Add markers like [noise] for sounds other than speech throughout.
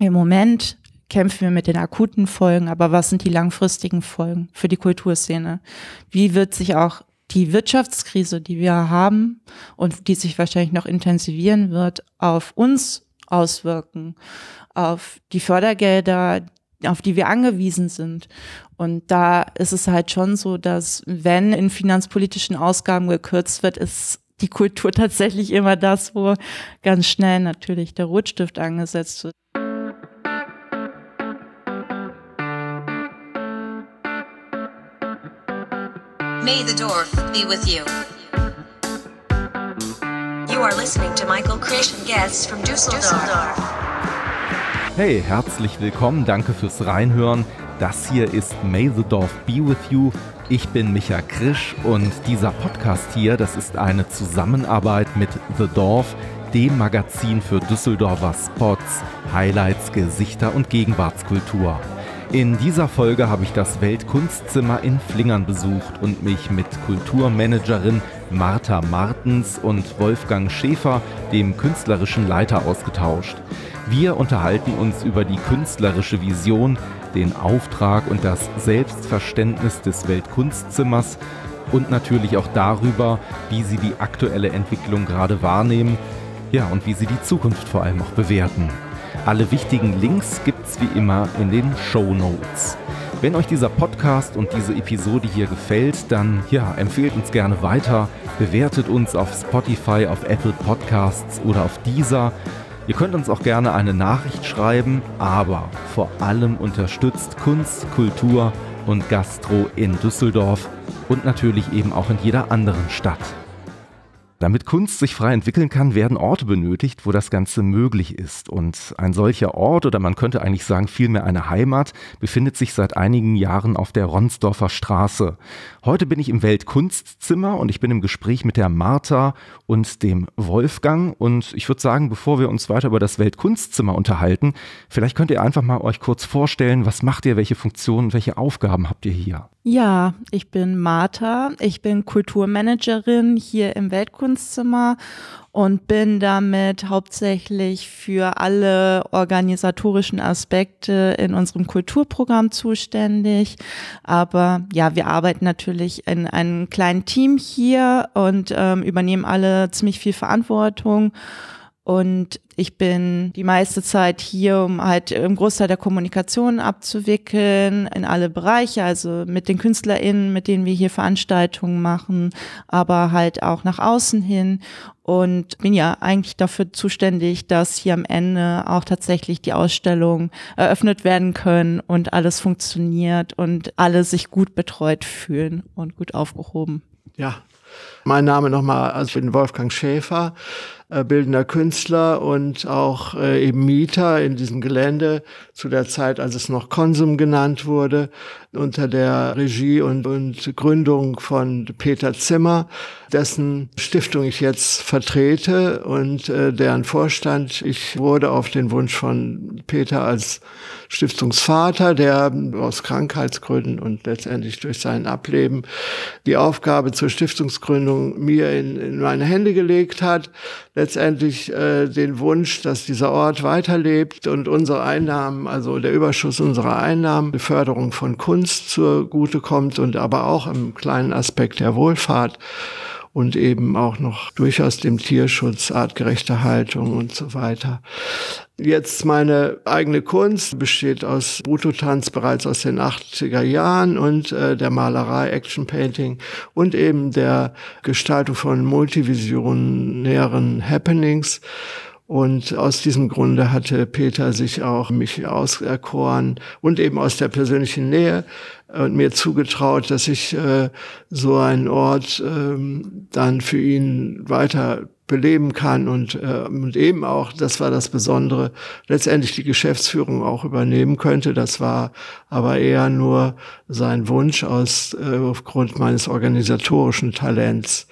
Im Moment kämpfen wir mit den akuten Folgen, aber was sind die langfristigen Folgen für die Kulturszene? Wie wird sich auch die Wirtschaftskrise, die wir haben und die sich wahrscheinlich noch intensivieren wird, auf uns auswirken, auf die Fördergelder, auf die wir angewiesen sind. Und da ist es halt schon so, dass wenn in finanzpolitischen Ausgaben gekürzt wird, ist die Kultur [laughs] tatsächlich immer das, wo ganz schnell natürlich der Rotstift angesetzt wird. May the dwarf be with you. You are listening to Michael Krisch and Guests from Düsseldorf. Hey, herzlich willkommen, danke fürs Reinhören. Das hier ist May the Dorf Be With You. Ich bin Micha Krisch und dieser Podcast hier, das ist eine Zusammenarbeit mit The Dorf, dem Magazin für Düsseldorfer Spots, Highlights, Gesichter und Gegenwartskultur. In dieser Folge habe ich das Weltkunstzimmer in Flingern besucht und mich mit Kulturmanagerin Martha Martens und Wolfgang Schäfer, dem künstlerischen Leiter, ausgetauscht. Wir unterhalten uns über die künstlerische Vision, den Auftrag und das Selbstverständnis des Weltkunstzimmers und natürlich auch darüber, wie sie die aktuelle Entwicklung gerade wahrnehmen, ja, und wie sie die Zukunft vor allem auch bewerten. Alle wichtigen Links gibt's wie immer in den Show Notes. Wenn euch dieser Podcast und diese Episode hier gefällt, dann ja, empfehlt uns gerne weiter, bewertet uns auf Spotify, auf Apple Podcasts oder auf dieser. Ihr könnt uns auch gerne eine Nachricht schreiben, aber vor allem unterstützt Kunst, Kultur und Gastro in Düsseldorf und natürlich eben auch in jeder anderen Stadt. Damit Kunst sich frei entwickeln kann, werden Orte benötigt, wo das Ganze möglich ist. Und ein solcher Ort, oder man könnte eigentlich sagen vielmehr eine Heimat, befindet sich seit einigen Jahren auf der Ronsdorfer Straße. Heute bin ich im Weltkunstzimmer und ich bin im Gespräch mit der Martha und dem Wolfgang. Und ich würde sagen, bevor wir uns weiter über das Weltkunstzimmer unterhalten, vielleicht könnt ihr einfach mal euch kurz vorstellen, was macht ihr, welche Funktionen, welche Aufgaben habt ihr hier? Ja, ich bin Martha, ich bin Kulturmanagerin hier im Weltkunstzimmer. Kunstzimmer und bin damit hauptsächlich für alle organisatorischen Aspekte in unserem Kulturprogramm zuständig. Aber ja, wir arbeiten natürlich in einem kleinen Team hier und ähm, übernehmen alle ziemlich viel Verantwortung. Und ich bin die meiste Zeit hier, um halt im Großteil der Kommunikation abzuwickeln, in alle Bereiche, also mit den KünstlerInnen, mit denen wir hier Veranstaltungen machen, aber halt auch nach außen hin. Und bin ja eigentlich dafür zuständig, dass hier am Ende auch tatsächlich die Ausstellungen eröffnet werden können und alles funktioniert und alle sich gut betreut fühlen und gut aufgehoben. Ja, mein Name nochmal, also ich bin Wolfgang Schäfer. Äh, bildender Künstler und auch äh, eben Mieter in diesem Gelände zu der Zeit, als es noch Konsum genannt wurde, unter der Regie und, und Gründung von Peter Zimmer, dessen Stiftung ich jetzt vertrete und äh, deren Vorstand ich wurde auf den Wunsch von Peter als Stiftungsvater, der aus Krankheitsgründen und letztendlich durch sein Ableben die Aufgabe zur Stiftungsgründung mir in, in meine Hände gelegt hat letztendlich äh, den Wunsch, dass dieser Ort weiterlebt und unsere Einnahmen, also der Überschuss unserer Einnahmen, die Förderung von Kunst zugute kommt und aber auch im kleinen Aspekt der Wohlfahrt und eben auch noch durchaus dem Tierschutz, artgerechte Haltung und so weiter. Jetzt meine eigene Kunst besteht aus Brutotanz bereits aus den 80er Jahren und äh, der Malerei, Action Painting und eben der Gestaltung von multivisionären Happenings. Und aus diesem Grunde hatte Peter sich auch mich auserkoren und eben aus der persönlichen Nähe äh, und mir zugetraut, dass ich äh, so einen Ort äh, dann für ihn weiter beleben kann und, äh, und eben auch, das war das Besondere, letztendlich die Geschäftsführung auch übernehmen könnte. Das war aber eher nur sein Wunsch aus, äh, aufgrund meines organisatorischen Talents.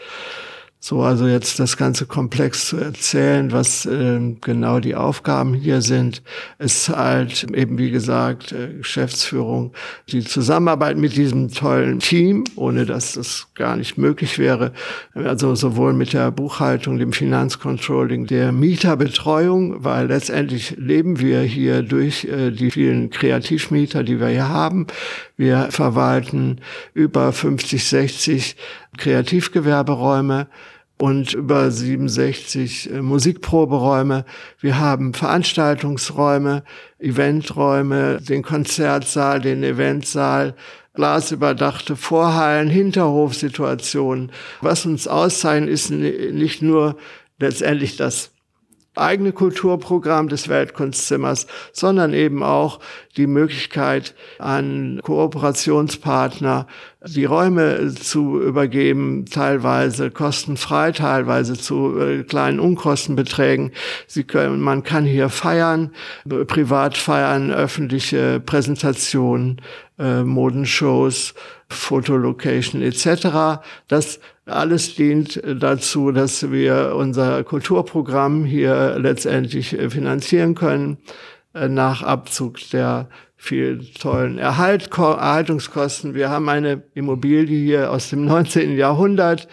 So, also jetzt das ganze Komplex zu erzählen, was äh, genau die Aufgaben hier sind, ist halt eben, wie gesagt, äh, Geschäftsführung, die Zusammenarbeit mit diesem tollen Team, ohne dass das gar nicht möglich wäre. Also sowohl mit der Buchhaltung, dem Finanzcontrolling, der Mieterbetreuung, weil letztendlich leben wir hier durch äh, die vielen Kreativmieter, die wir hier haben. Wir verwalten über 50, 60 Kreativgewerberäume und über 67 äh, Musikproberäume. Wir haben Veranstaltungsräume, Eventräume, den Konzertsaal, den Eventsaal, glasüberdachte Vorhallen, Hinterhofsituationen. Was uns auszeichnet, ist nicht nur letztendlich das eigene Kulturprogramm des Weltkunstzimmers, sondern eben auch die Möglichkeit an Kooperationspartner die Räume zu übergeben, teilweise kostenfrei, teilweise zu äh, kleinen Unkostenbeträgen. Sie können, man kann hier feiern, äh, privat feiern, öffentliche Präsentationen, äh, Modenshows, Fotolocation etc. Das alles dient dazu, dass wir unser Kulturprogramm hier letztendlich äh, finanzieren können äh, nach Abzug der vielen tollen Erhalt, Erhaltungskosten. Wir haben eine Immobilie hier aus dem 19. [laughs] Jahrhundert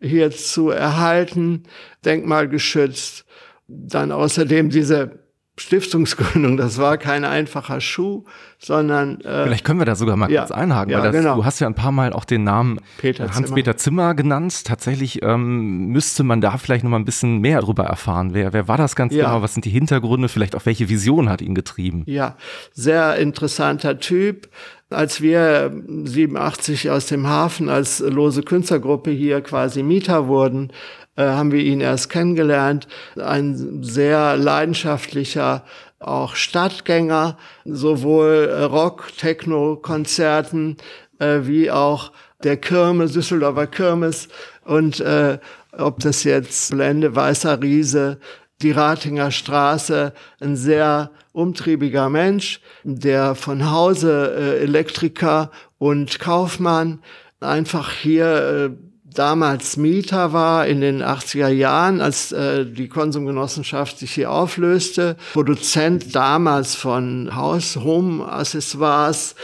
hier zu erhalten, denkmalgeschützt. Dann außerdem diese Stiftungsgründung, das war kein einfacher Schuh, sondern äh, vielleicht können wir da sogar mal ja, kurz einhaken, ja, weil das, genau. du hast ja ein paar Mal auch den Namen Hans-Peter Zimmer genannt. Tatsächlich ähm, müsste man da vielleicht noch mal ein bisschen mehr darüber erfahren. Wer, wer war das ganz ja. genau? Was sind die Hintergründe? Vielleicht auch welche Vision hat ihn getrieben? Ja, sehr interessanter Typ. Als wir 87 ähm, aus dem Hafen als lose Künstlergruppe hier quasi Mieter wurden, äh, haben wir ihn erst kennengelernt. Ein sehr leidenschaftlicher auch Stadtgänger, sowohl äh, Rock, Techno, Konzerten äh, wie auch der Kirmes, Düsseldorfer Kirmes und äh, ob das jetzt Blende, Weißer Riese, die Ratinger Straße, ein sehr umtriebiger Mensch, der von Hause äh, Elektriker und Kaufmann einfach hier äh, damals Mieter war in den 80er Jahren, als äh, die Konsumgenossenschaft sich hier auflöste, Produzent damals von Haus, Home Accessoires,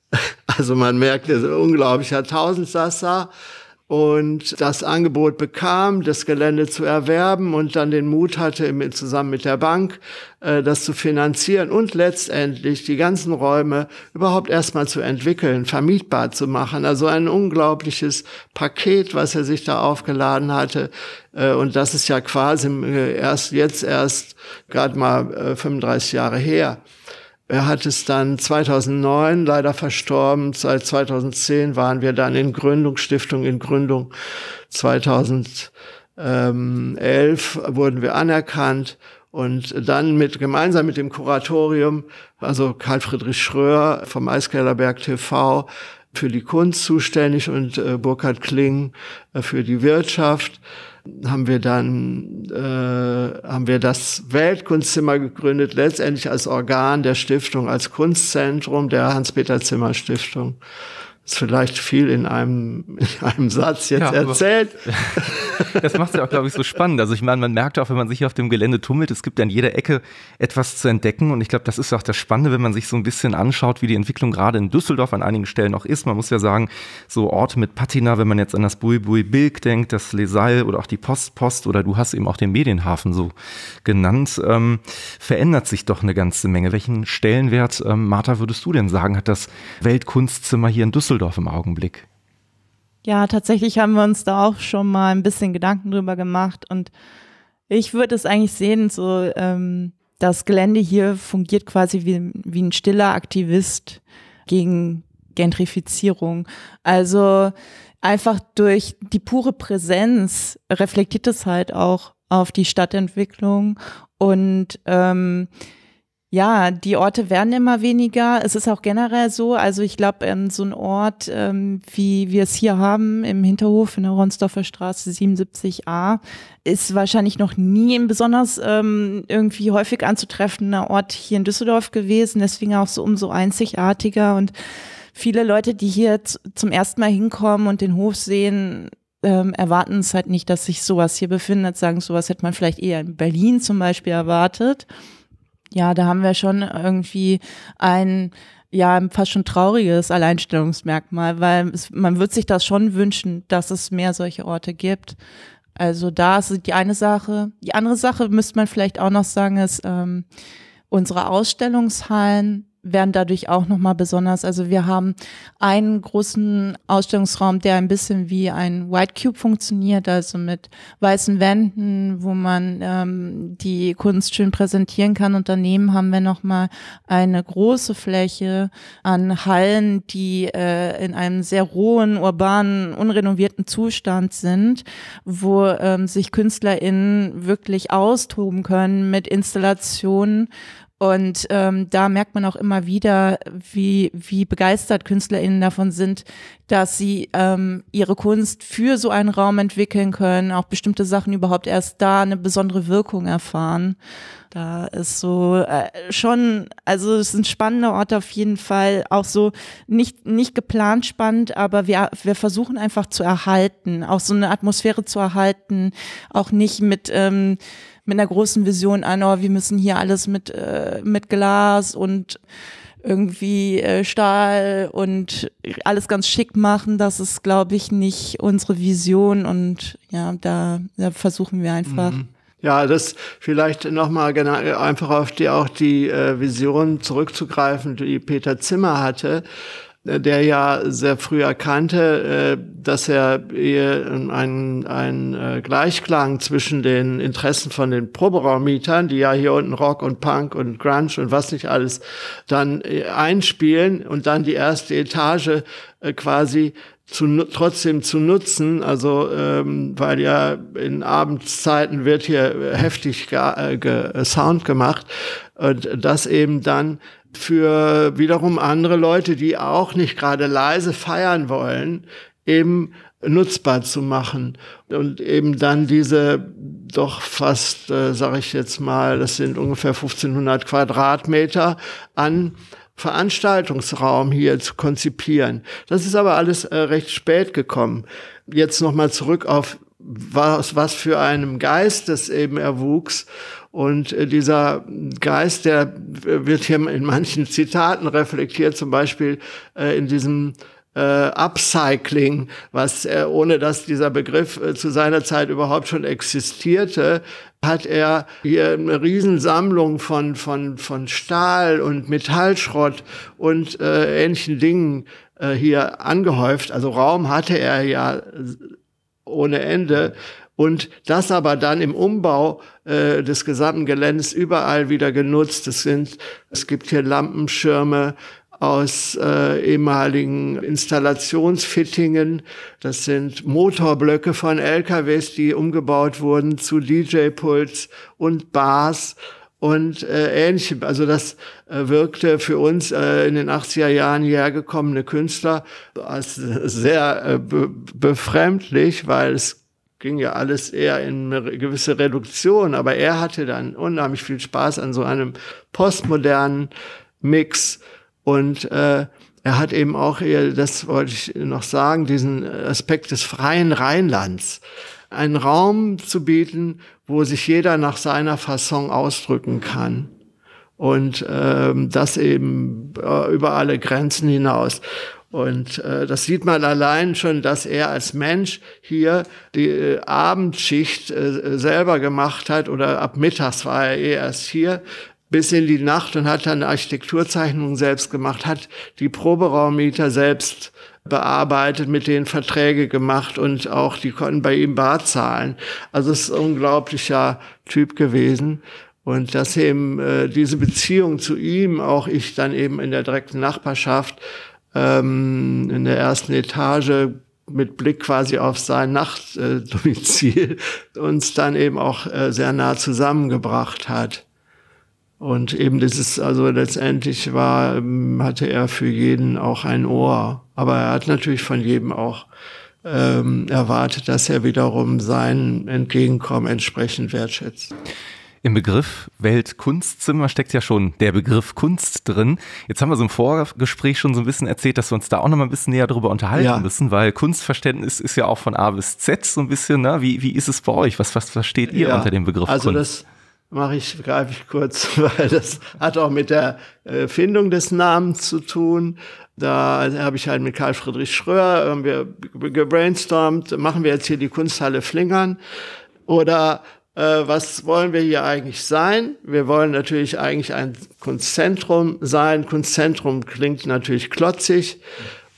[laughs] also man merkte, das ist ein unglaublicher Tausendsasser und das Angebot bekam, das Gelände zu erwerben und dann den Mut hatte, zusammen mit der Bank äh, das zu finanzieren und letztendlich die ganzen Räume überhaupt erstmal zu entwickeln, vermietbar zu machen. Also ein unglaubliches Paket, was er sich da aufgeladen hatte. Äh, und das ist ja quasi äh, erst jetzt erst gerade mal 35 Jahre her. Er hat es dann 2009 leider verstorben. Seit 2010 waren wir dann in Gründung, Stiftung in Gründung. 2011 wurden wir anerkannt und dann mit, gemeinsam mit dem Kuratorium, also Karl Friedrich Schröer vom Eiskellerberg TV, für die Kunst zuständig und äh, Burkhard Kling äh, für die Wirtschaft haben wir dann äh, haben wir das Weltkunstzimmer gegründet, letztendlich als Organ der Stiftung, als Kunstzentrum der Hans-Peter Zimmer Stiftung vielleicht viel in einem, in einem Satz jetzt ja, erzählt. [laughs] Das macht es ja auch, glaube ich, so spannend. Also ich meine, man merkt auch, wenn man sich auf dem Gelände tummelt, es gibt an jeder Ecke etwas zu entdecken. Und ich glaube, das ist auch das Spannende, wenn man sich so ein bisschen anschaut, wie die Entwicklung gerade in Düsseldorf an einigen Stellen auch ist. Man muss ja sagen, so Orte mit Patina, wenn man jetzt an das Bui Bui Bilk denkt, das Lesal oder auch die Postpost Post oder du hast eben auch den Medienhafen so genannt, ähm, verändert sich doch eine ganze Menge. Welchen Stellenwert, ähm, Martha, würdest du denn sagen, hat das Weltkunstzimmer hier in Düsseldorf Düsseldorf im Augenblick? Ja, tatsächlich haben wir uns da auch schon mal ein bisschen Gedanken drüber gemacht und ich würde es eigentlich sehen, so ähm, das Gelände hier fungiert quasi wie, wie ein stiller Aktivist gegen Gentrifizierung. Also einfach durch die pure Präsenz reflektiert es halt auch auf die Stadtentwicklung und ähm, ja, die Orte werden immer weniger. Es ist auch generell so. Also ich glaube, ähm, so ein Ort, ähm, wie wir es hier haben, im Hinterhof in der Ronsdorfer Straße 77a, ist wahrscheinlich noch nie ein besonders ähm, irgendwie häufig anzutreffender Ort hier in Düsseldorf gewesen. Deswegen auch so umso einzigartiger. Und viele Leute, die hier zum ersten Mal hinkommen und den Hof sehen, ähm, erwarten es halt nicht, dass sich sowas hier befindet, sagen, sowas hätte man vielleicht eher in Berlin zum Beispiel erwartet ja, da haben wir schon irgendwie ein ja fast schon trauriges Alleinstellungsmerkmal, weil es, man wird sich das schon wünschen, dass es mehr solche Orte gibt. Also da ist die eine Sache. Die andere Sache müsste man vielleicht auch noch sagen, ist ähm, unsere Ausstellungshallen werden dadurch auch nochmal besonders. Also wir haben einen großen Ausstellungsraum, der ein bisschen wie ein White Cube funktioniert, also mit weißen Wänden, wo man ähm, die Kunst schön präsentieren kann. Und daneben haben wir nochmal eine große Fläche an Hallen, die äh, in einem sehr rohen, urbanen, unrenovierten Zustand sind, wo ähm, sich KünstlerInnen wirklich austoben können mit Installationen, und ähm, da merkt man auch immer wieder, wie, wie begeistert KünstlerInnen davon sind, dass sie ähm, ihre Kunst für so einen Raum entwickeln können, auch bestimmte Sachen überhaupt erst da eine besondere Wirkung erfahren. Da ist so äh, schon, also es ist ein spannender Ort auf jeden Fall, auch so nicht, nicht geplant spannend, aber wir, wir versuchen einfach zu erhalten, auch so eine Atmosphäre zu erhalten, auch nicht mit ähm, mit einer großen Vision an, oh, wir müssen hier alles mit, äh, mit Glas und irgendwie äh, Stahl und alles ganz schick machen. Das ist, glaube ich, nicht unsere Vision und ja, da, da versuchen wir einfach. Mhm. Ja, das vielleicht nochmal genau, einfach auf die auch die äh, Vision zurückzugreifen, die Peter Zimmer hatte. Äh, der ja sehr früh erkannte, äh, dass er einen, einen äh, Gleichklang zwischen den Interessen von den Proberaummietern, die ja hier unten Rock und Punk und Grunge und was nicht alles dann einspielen und dann die erste Etage quasi zu, trotzdem zu nutzen, also ähm, weil ja in Abendszeiten wird hier heftig ge, ge Sound gemacht und das eben dann für wiederum andere Leute, die auch nicht gerade leise feiern wollen, eben nutzbar zu machen und eben dann diese doch fast, äh, sage ich jetzt mal, das sind ungefähr 1500 Quadratmeter an Veranstaltungsraum hier zu konzipieren. Das ist aber alles äh, recht spät gekommen. Jetzt nochmal zurück auf was, was für einem Geist es eben erwuchs. Und äh, dieser Geist, der äh, wird hier in manchen Zitaten reflektiert, zum Beispiel äh, in diesem äh, Upcycling, was er, ohne dass dieser Begriff äh, zu seiner Zeit überhaupt schon existierte, hat er hier eine Riesensammlung von, von, von Stahl und Metallschrott und äh, ähnlichen Dingen äh, hier angehäuft. Also Raum hatte er ja ohne Ende. Und das aber dann im Umbau äh, des gesamten Geländes überall wieder genutzt. Es, sind, es gibt hier Lampenschirme, aus äh, ehemaligen Installationsfittingen. Das sind Motorblöcke von LKWs, die umgebaut wurden zu DJ-Puls und Bars und äh, ähnliche. Also das äh, wirkte für uns äh, in den 80er Jahren hergekommene Künstler als sehr äh, be befremdlich, weil es ging ja alles eher in eine gewisse Reduktion, aber er hatte dann unheimlich viel Spaß an so einem postmodernen Mix und äh, er hat eben auch, das wollte ich noch sagen, diesen Aspekt des freien Rheinlands einen Raum zu bieten, wo sich jeder nach seiner Fasson ausdrücken kann. Und ähm, das eben äh, über alle Grenzen hinaus. Und äh, das sieht man allein schon, dass er als Mensch hier die äh, Abendschicht äh, selber gemacht hat oder ab mittags war er eh erst hier bis in die Nacht und hat dann Architekturzeichnungen selbst gemacht, hat die Proberaummieter selbst bearbeitet, mit denen Verträge gemacht und auch die konnten bei ihm Bar zahlen. Also es ist ein unglaublicher Typ gewesen. Und dass eben äh, diese Beziehung zu ihm, auch ich dann eben in der direkten Nachbarschaft, ähm, in der ersten Etage mit Blick quasi auf sein Nachtdomizil äh, uns dann eben auch äh, sehr nah zusammengebracht hat. Und eben dieses, also letztendlich war, ähm, hatte er für jeden auch ein Ohr. Aber er hat natürlich von jedem auch ähm, erwartet, dass er wiederum sein Entgegenkommen entsprechend wertschätzt. Im Begriff Weltkunstzimmer steckt ja schon der Begriff Kunst drin. Jetzt haben wir so im Vorgespräch schon so ein bisschen erzählt, dass wir uns da auch noch mal ein bisschen näher drüber unterhalten ja. müssen, weil Kunstverständnis ist ja auch von A bis Z so ein bisschen. Ne? Wie, wie ist es bei euch? Was, was versteht ihr ja, unter dem Begriff also Kunst? mache ich, greife ich kurz, [laughs] weil das hat auch mit der Erfindung äh, des Namens zu tun. Da habe ich halt mit Karl Friedrich Schröer haben gebrainstormt, machen wir jetzt hier die Kunsthalle Flingern oder äh, was wollen wir hier eigentlich sein? Wir wollen natürlich eigentlich ein Kunstzentrum sein. Kunstzentrum klingt natürlich klotzig.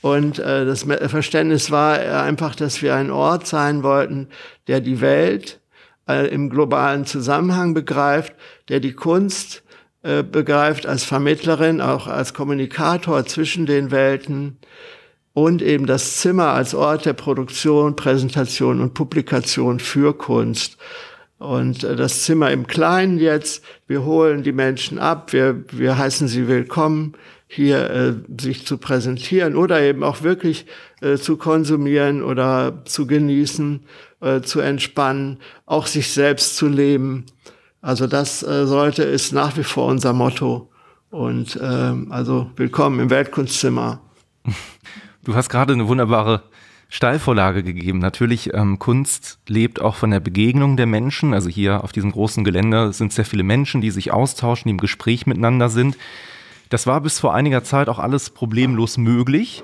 Und äh, das Verständnis war einfach, dass wir ein Ort sein wollten, der die Welt äh, im globalen Zusammenhang begreift, der die Kunst äh, begreift, als Vermittlerin, auch als Kommunikator zwischen den Welten und eben das Zimmer als Ort der Produktion, Präsentation und Publikation für Kunst. Und äh, das Zimmer im Kleinen jetzt, wir holen die Menschen ab, wir, wir heißen sie willkommen, hier äh, sich zu präsentieren oder eben auch wirklich äh, zu konsumieren oder zu genießen, äh, zu entspannen, auch sich selbst zu leben also das äh, sollte, ist nach wie vor unser Motto. Und ähm, also willkommen im Weltkunstzimmer. Du hast gerade eine wunderbare Steilvorlage gegeben. Natürlich, ähm, Kunst lebt auch von der Begegnung der Menschen. Also hier auf diesem großen Gelände sind sehr viele Menschen, die sich austauschen, die im Gespräch miteinander sind. Das war bis vor einiger Zeit auch alles problemlos möglich.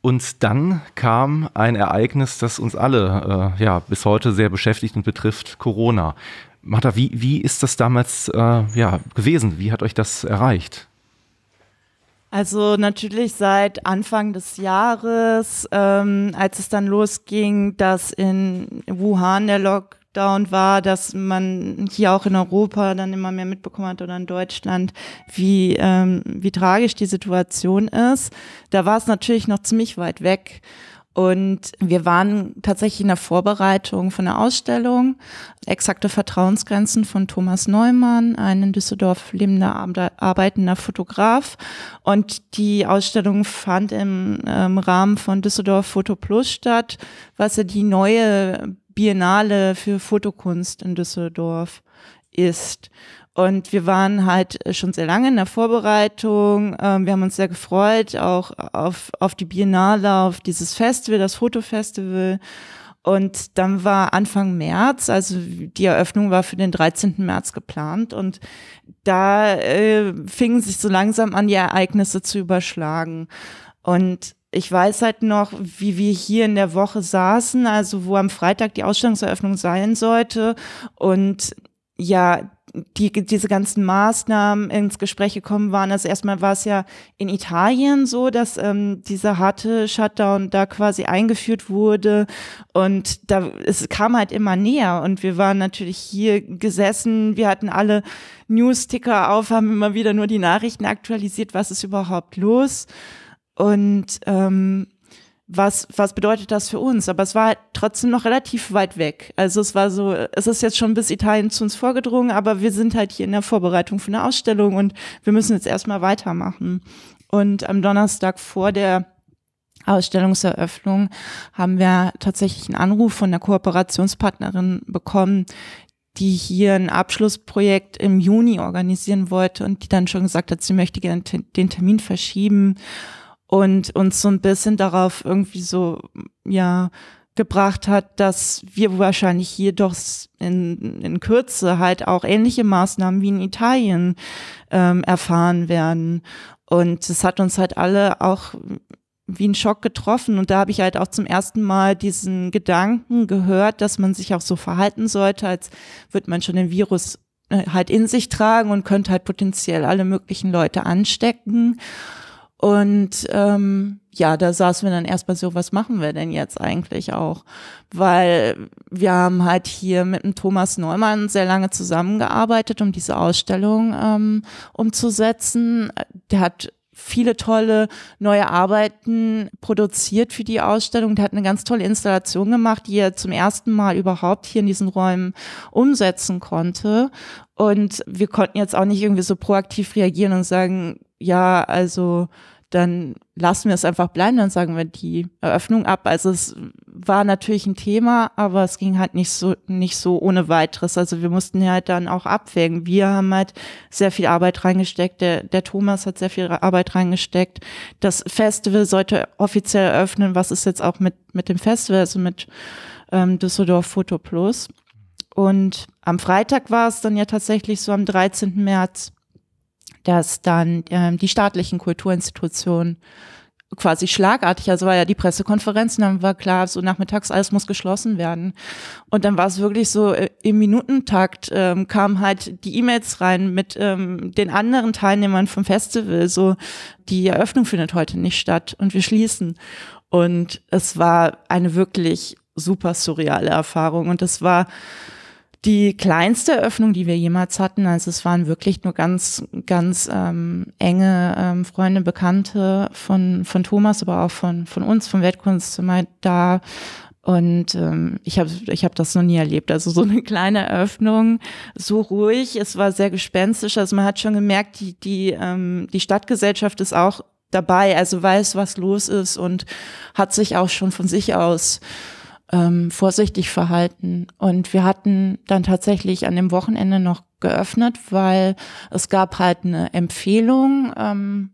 Und dann kam ein Ereignis, das uns alle äh, ja, bis heute sehr beschäftigt und betrifft, Corona. Martha, wie, wie ist das damals äh, ja, gewesen? Wie hat euch das erreicht? Also natürlich seit Anfang des Jahres, ähm, als es dann losging, dass in Wuhan der Lockdown war, dass man hier auch in Europa dann immer mehr mitbekommen hat oder in Deutschland, wie, ähm, wie tragisch die Situation ist. Da war es natürlich noch ziemlich weit weg. Und wir waren tatsächlich in der Vorbereitung von der Ausstellung, exakte Vertrauensgrenzen von Thomas Neumann, ein in Düsseldorf lebender, arbeitender Fotograf. Und die Ausstellung fand im, im ähm, Rahmen von Düsseldorf Foto Plus statt, was ja die neue Biennale für Fotokunst in Düsseldorf ist. Und wir waren halt äh, schon sehr lange in der Vorbereitung. Ähm, wir haben uns sehr gefreut, auch auf, auf die Biennale, auf dieses Festival, das Fotofestival. Und dann war Anfang März, also die Eröffnung war für den 13. März geplant. Und da äh, fingen sich so langsam an, die Ereignisse zu überschlagen. Und ich weiß halt noch, wie wir hier in der Woche saßen, also wo am Freitag die Ausstellungseröffnung sein sollte. Und ja, die, diese ganzen Maßnahmen ins Gespräch gekommen waren. Also erstmal war es ja in Italien so, dass ähm, dieser harte Shutdown da quasi eingeführt wurde und da es kam halt immer näher und wir waren natürlich hier gesessen, wir hatten alle News-Ticker auf, haben immer wieder nur die Nachrichten aktualisiert, was ist überhaupt los und ähm, was, was bedeutet das für uns? Aber es war halt trotzdem noch relativ weit weg. Also es war so, es ist jetzt schon bis Italien zu uns vorgedrungen, aber wir sind halt hier in der Vorbereitung für eine Ausstellung und wir müssen jetzt erstmal weitermachen. Und am Donnerstag vor der Ausstellungseröffnung haben wir tatsächlich einen Anruf von der Kooperationspartnerin bekommen, die hier ein Abschlussprojekt im Juni organisieren wollte und die dann schon gesagt hat, sie möchte gerne den Termin verschieben, und uns so ein bisschen darauf irgendwie so, ja, gebracht hat, dass wir wahrscheinlich jedoch in, in Kürze halt auch ähnliche Maßnahmen wie in Italien ähm, erfahren werden. Und es hat uns halt alle auch wie ein Schock getroffen. Und da habe ich halt auch zum ersten Mal diesen Gedanken gehört, dass man sich auch so verhalten sollte, als würde man schon den Virus äh, halt in sich tragen und könnte halt potenziell alle möglichen Leute anstecken. Und ähm, ja, da saßen wir dann erstmal so, was machen wir denn jetzt eigentlich auch? Weil wir haben halt hier mit dem Thomas Neumann sehr lange zusammengearbeitet, um diese Ausstellung ähm, umzusetzen. Der hat viele tolle neue Arbeiten produziert für die Ausstellung. Der hat eine ganz tolle Installation gemacht, die er zum ersten Mal überhaupt hier in diesen Räumen umsetzen konnte. Und wir konnten jetzt auch nicht irgendwie so proaktiv reagieren und sagen, ja, also dann lassen wir es einfach bleiben, dann sagen wir die Eröffnung ab. Also es war natürlich ein Thema, aber es ging halt nicht so, nicht so ohne weiteres. Also wir mussten halt dann auch abwägen. Wir haben halt sehr viel Arbeit reingesteckt. Der, der Thomas hat sehr viel Arbeit reingesteckt. Das Festival sollte offiziell eröffnen. Was ist jetzt auch mit, mit dem Festival, also mit ähm, Düsseldorf Foto Plus? Und am Freitag war es dann ja tatsächlich so am 13. März dass dann ähm, die staatlichen Kulturinstitutionen quasi schlagartig, also war ja die Pressekonferenz, dann war klar, so nachmittags alles muss geschlossen werden. Und dann war es wirklich so, äh, im Minutentakt ähm, kamen halt die E-Mails rein mit ähm, den anderen Teilnehmern vom Festival, so die Eröffnung findet heute nicht statt und wir schließen. Und es war eine wirklich super surreale Erfahrung und das war die kleinste Eröffnung, die wir jemals hatten, also es waren wirklich nur ganz, ganz ähm, enge ähm, Freunde, Bekannte von, von Thomas, aber auch von, von uns, vom Weltkunst da. Und ähm, ich habe ich hab das noch nie erlebt. Also so eine [laughs] kleine Eröffnung, so ruhig, es war sehr gespenstisch. Also man hat schon gemerkt, die, die, ähm, die Stadtgesellschaft ist auch dabei, also weiß, was los ist und hat sich auch schon von sich aus ähm, vorsichtig verhalten. Und wir hatten dann tatsächlich an dem Wochenende noch geöffnet, weil es gab halt eine Empfehlung, ähm,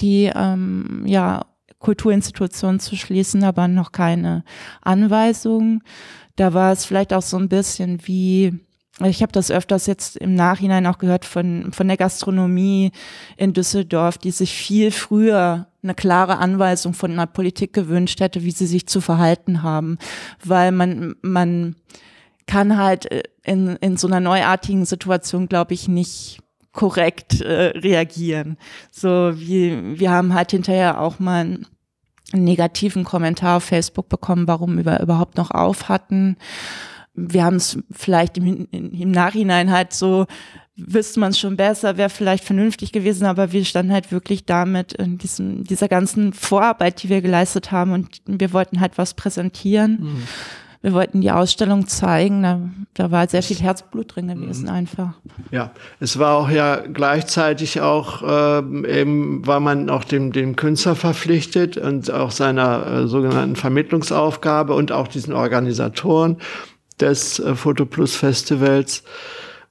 die ähm, ja Kulturinstitutionen zu schließen, aber noch keine Anweisung. Da war es vielleicht auch so ein bisschen wie ich habe das öfters jetzt im Nachhinein auch gehört von, von der Gastronomie in Düsseldorf, die sich viel früher eine klare Anweisung von einer Politik gewünscht hätte, wie sie sich zu verhalten haben, weil man man kann halt äh, in, in so einer neuartigen Situation, glaube ich, nicht korrekt äh, reagieren. So wie wir haben halt hinterher auch mal einen negativen Kommentar auf Facebook bekommen, warum wir überhaupt noch auf hatten. Wir haben es vielleicht im, im Nachhinein halt so wüsste man es schon besser, wäre vielleicht vernünftig gewesen, aber wir standen halt wirklich damit in diesem, dieser ganzen Vorarbeit, die wir geleistet haben und wir wollten halt was präsentieren. Mhm. Wir wollten die Ausstellung zeigen, da, da war sehr viel Herzblut drin gewesen mhm. einfach. Ja, es war auch ja gleichzeitig auch, äh, eben war man auch dem, dem Künstler verpflichtet und auch seiner äh, sogenannten Vermittlungsaufgabe und auch diesen Organisatoren des äh, Fotoplus Festivals.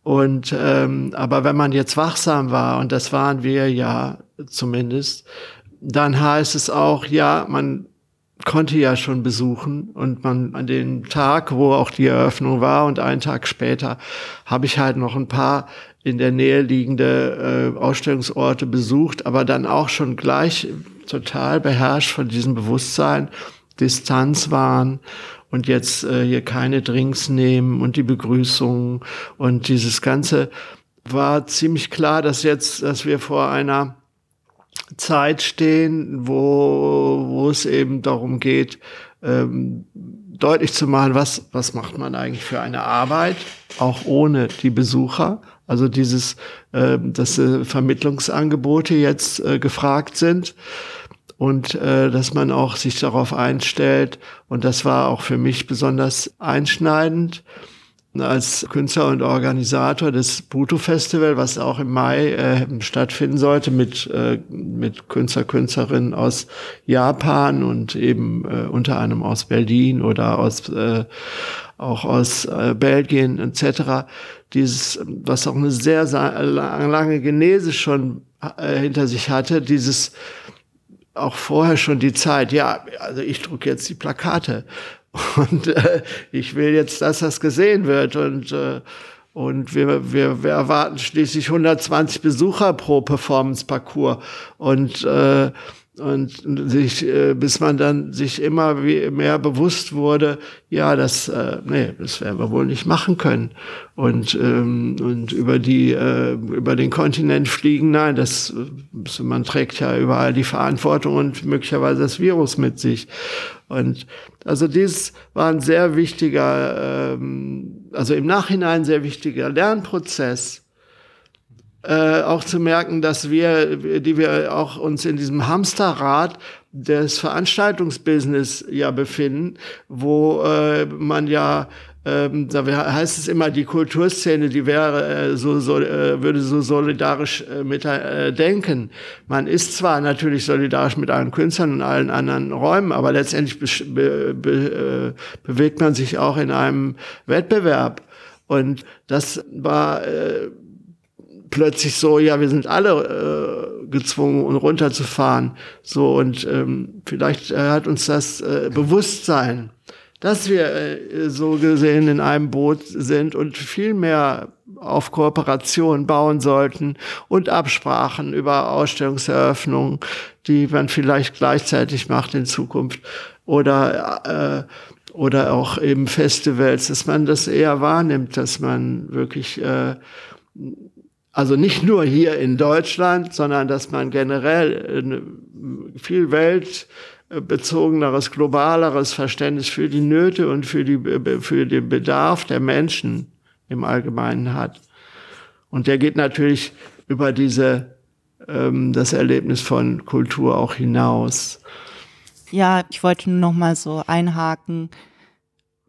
Und ähm, aber wenn man jetzt wachsam war, und das waren wir ja zumindest, dann heißt es auch, ja, man konnte ja schon besuchen und man an dem Tag, wo auch die Eröffnung war und einen Tag später, habe ich halt noch ein paar in der Nähe liegende äh, Ausstellungsorte besucht, aber dann auch schon gleich total beherrscht von diesem Bewusstsein, Distanz waren und jetzt äh, hier keine Drinks nehmen und die Begrüßung und dieses Ganze war ziemlich klar, dass jetzt, dass wir vor einer Zeit stehen, wo, wo es eben darum geht, ähm, deutlich zu machen, was, was macht man eigentlich für eine Arbeit, auch ohne die Besucher. Also dieses, äh, dass äh, Vermittlungsangebote jetzt äh, gefragt sind und äh, dass man auch sich darauf einstellt. Und das war auch für mich besonders einschneidend als Künstler und Organisator des Buto Festival, was auch im Mai äh, stattfinden sollte mit, äh, mit Künstler, Künstlerinnen aus Japan und eben äh, unter anderem aus Berlin oder aus, äh, auch aus äh, Belgien etc. Dieses, was auch eine sehr lange Genese schon äh, hinter sich hatte, dieses auch vorher schon die Zeit, ja, also ich drucke jetzt die Plakate [laughs] und äh, ich will jetzt, dass das gesehen wird und äh, und wir, wir, wir erwarten schließlich 120 Besucher pro Performance-Parcours. Und äh, und sich, äh, bis man dann sich immer mehr bewusst wurde, ja, das, äh, nee, das werden wir wohl nicht machen können. Und, ähm, und über die, äh, über den Kontinent fliegen, nein, das, äh, man trägt ja überall die Verantwortung und möglicherweise das Virus mit sich. Und also dies war ein sehr wichtiger, ähm, also im Nachhinein sehr wichtiger Lernprozess äh, auch zu merken, dass wir, die wir auch uns in diesem Hamsterrad des Veranstaltungsbusiness ja befinden, wo äh, man ja ähm, da heißt es immer, die Kulturszene, die wäre äh, so, so äh, würde so solidarisch äh, mit äh, denken. Man ist zwar natürlich solidarisch mit allen Künstlern und allen anderen Räumen, aber letztendlich be be äh, bewegt man sich auch in einem Wettbewerb. Und das war plötzlich so, ja, wir sind alle äh, gezwungen, und runterzufahren. So, und ähm, vielleicht äh, hat uns das äh, Bewusstsein, dass wir äh, so gesehen in einem Boot sind und viel mehr auf Kooperation bauen sollten und Absprachen über Ausstellungseröffnungen, die man vielleicht gleichzeitig macht in Zukunft oder äh, oder auch eben Festivals, dass man das eher wahrnimmt, dass man wirklich äh, also nicht nur hier in Deutschland, sondern dass man generell ein viel weltbezogeneres, globaleres Verständnis für die Nöte und für, die, äh, für den Bedarf der Menschen im Allgemeinen hat. Und der geht natürlich über diese, ähm, das Erlebnis von Kultur auch hinaus. Ja, ich wollte nur noch mal so einhaken,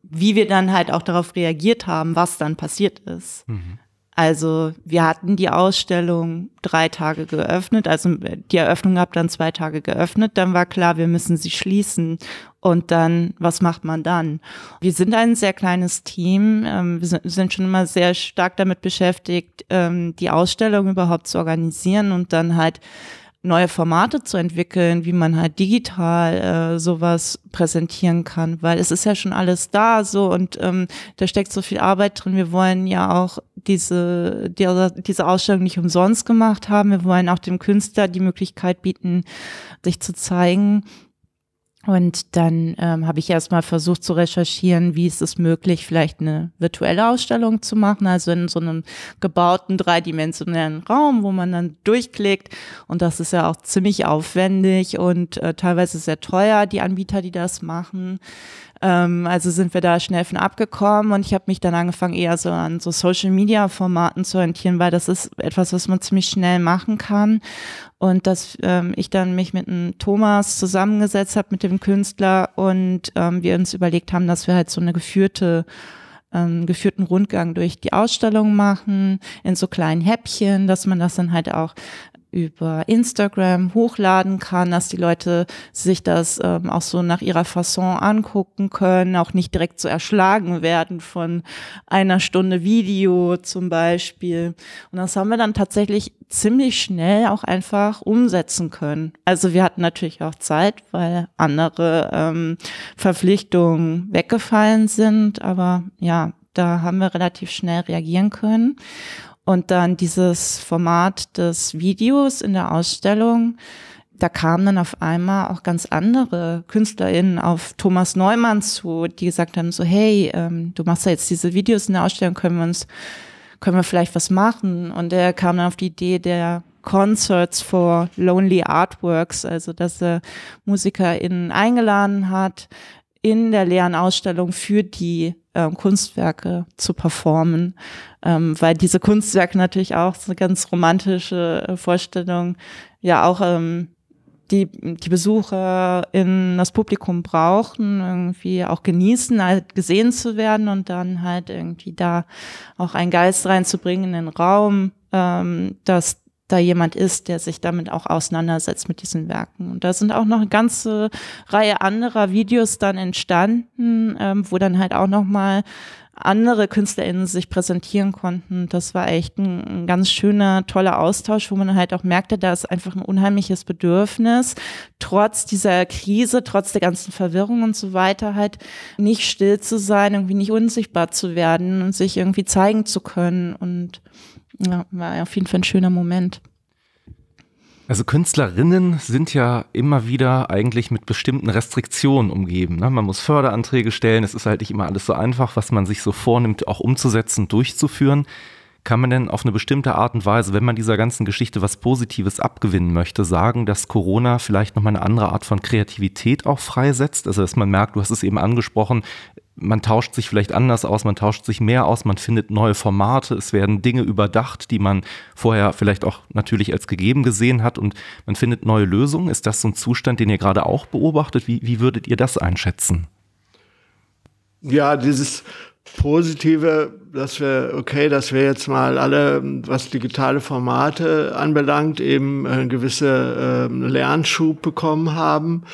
wie wir dann halt auch darauf reagiert haben, was dann passiert ist. Mhm also wir hatten die Ausstellung drei Tage geöffnet, also äh, die Eröffnung hat dann zwei Tage geöffnet, dann war klar, wir müssen sie schließen. Und dann, was macht man dann? Wir sind ein sehr kleines Team. Ähm, wir sind schon immer sehr stark damit beschäftigt, ähm, die Ausstellung überhaupt zu organisieren und dann halt neue Formate zu entwickeln, wie man halt digital äh, sowas präsentieren kann, weil es ist ja schon alles da so und ähm, da steckt so viel Arbeit drin. Wir wollen ja auch diese, die, diese Ausstellung nicht umsonst gemacht haben. Wir wollen auch dem Künstler die Möglichkeit bieten, sich zu zeigen. Und dann ähm, habe ich erstmal versucht zu recherchieren, wie ist es möglich, vielleicht eine virtuelle Ausstellung zu machen, also in so einem gebauten dreidimensionalen Raum, wo man dann durchklickt. Und das ist ja auch ziemlich aufwendig und äh, teilweise sehr teuer, die Anbieter, die das machen. Ähm, also sind wir da schnell von abgekommen und ich habe mich dann angefangen, eher so an so Social-Media-Formaten zu orientieren, weil das ist etwas, was man ziemlich schnell machen kann. Und dass ähm, ich dann mich mit einem Thomas zusammengesetzt habe, mit dem Künstler und ähm, wir uns überlegt haben, dass wir halt so eine geführte ähm, geführten Rundgang durch die Ausstellung machen, in so kleinen Häppchen, dass man das dann halt auch über Instagram hochladen kann, dass die Leute sich das ähm, auch so nach ihrer Fasson angucken können, auch nicht direkt so erschlagen werden von einer Stunde Video zum Beispiel. Und das haben wir dann tatsächlich ziemlich schnell auch einfach umsetzen können. Also wir hatten natürlich auch Zeit, weil andere ähm, Verpflichtungen weggefallen sind, aber ja, da haben wir relativ schnell reagieren können. Und dann dieses Format des Videos in der Ausstellung, da kamen dann auf einmal auch ganz andere KünstlerInnen auf Thomas Neumann zu, die gesagt haben so, hey, ähm, du machst ja jetzt diese Videos in der Ausstellung, können wir uns, können wir vielleicht was machen? Und er kam dann auf die Idee der Concerts for Lonely Artworks, also dass er MusikerInnen eingeladen hat, in der leeren Ausstellung für die ähm, Kunstwerke zu performen, ähm, weil diese Kunstwerke natürlich auch so eine ganz romantische äh, Vorstellung ja auch ähm, die, die Besucher in das Publikum brauchen, irgendwie auch genießen, halt gesehen zu werden und dann halt irgendwie da auch einen Geist reinzubringen in den Raum, ähm, dass da jemand ist, der sich damit auch auseinandersetzt mit diesen Werken. Und da sind auch noch eine ganze Reihe anderer Videos dann entstanden, ähm, wo dann halt auch nochmal andere KünstlerInnen sich präsentieren konnten. Das war echt ein, ein, ganz schöner, toller Austausch, wo man halt auch merkte, da ist einfach ein unheimliches Bedürfnis, trotz dieser Krise, trotz der ganzen Verwirrung und so weiter, halt nicht still zu sein, irgendwie nicht unsichtbar zu werden und sich irgendwie zeigen zu können. Und ja, war auf jeden Fall ein schöner Moment. Also Künstlerinnen sind ja immer wieder eigentlich mit bestimmten Restriktionen umgeben. Ne? Man muss Förderanträge stellen, es ist halt nicht immer alles so einfach, was man sich so vornimmt, auch umzusetzen, durchzuführen. Kann man denn auf eine bestimmte Art und Weise, wenn man dieser ganzen Geschichte was Positives abgewinnen möchte, sagen, dass Corona vielleicht nochmal eine andere Art von Kreativität auch freisetzt? Also dass man merkt, du hast es eben angesprochen, man tauscht sich vielleicht anders aus, man tauscht sich mehr aus, man findet neue Formate, es werden Dinge überdacht, die man vorher vielleicht auch natürlich als gegeben gesehen hat und man findet neue Lösungen. Ist das so ein Zustand, den ihr gerade auch beobachtet? Wie, wie würdet ihr das einschätzen? Ja, dieses Positive, dass wir, okay, dass wir jetzt mal alle, was digitale Formate anbelangt, eben einen gewissen äh, ähm, Lernschub bekommen haben,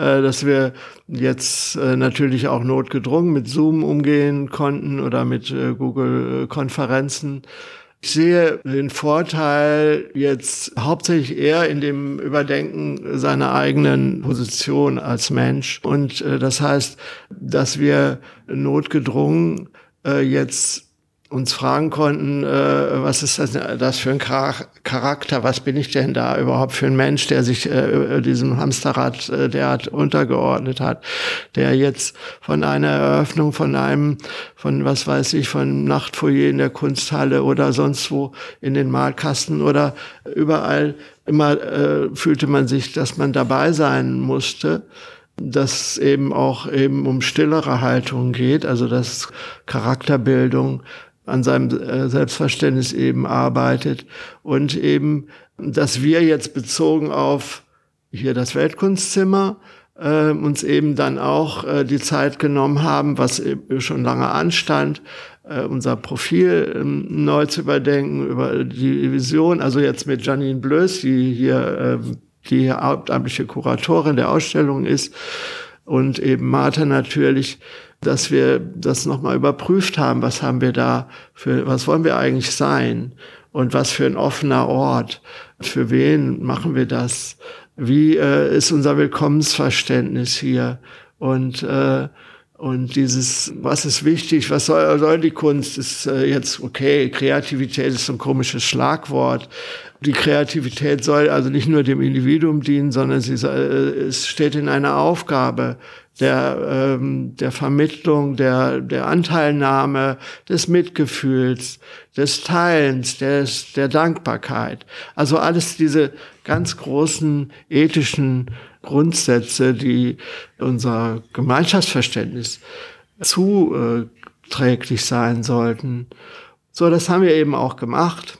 äh, dass wir jetzt äh, natürlich auch notgedrungen mit Zoom umgehen konnten oder mit äh, Google-Konferenzen. Ich sehe den Vorteil jetzt hauptsächlich eher in dem Überdenken seiner eigenen Position als Mensch. Und das heißt, dass wir notgedrungen jetzt uns fragen konnten, äh, was ist das, das für ein Charakter, was bin ich denn da überhaupt für ein Mensch, der sich äh, diesem Hamsterrad äh, derart untergeordnet hat, der jetzt von einer Eröffnung, von einem, von was weiß ich, von Nachtfoyer in der Kunsthalle oder sonst wo in den Malkasten oder überall immer äh, fühlte man sich, dass man dabei sein musste dass eben auch eben um stillere Haltung geht, also dass Charakterbildung an seinem äh, Selbstverständnis eben arbeitet und eben, dass wir jetzt bezogen auf hier das Weltkunstzimmer äh, uns eben dann auch äh, die Zeit genommen haben, was schon lange anstand, äh, unser Profil ähm, neu zu überdenken, über die Vision, also jetzt mit Janine Blöß, die hier äh, die hauptamtliche Kuratorin der Ausstellung ist und eben Martha natürlich, dass wir das nochmal überprüft haben, was haben wir da für, was wollen wir eigentlich sein und was für ein offener Ort, für wen machen wir das, wie äh, ist unser Willkommensverständnis hier und äh, und dieses, was ist wichtig, was soll, soll die Kunst, ist äh, jetzt okay, Kreativität ist so ein komisches Schlagwort. Die Kreativität soll also nicht nur dem Individuum dienen, sondern sie soll, äh, es steht in einer Aufgabe, der, ähm, der Vermittlung, der, der Anteilnahme, des Mitgefühls, des Teilens, des, der Dankbarkeit. Also alles diese ganz großen ethischen Grundsätze, die unser Gemeinschaftsverständnis zuträglich sein sollten. So, das haben wir eben auch gemacht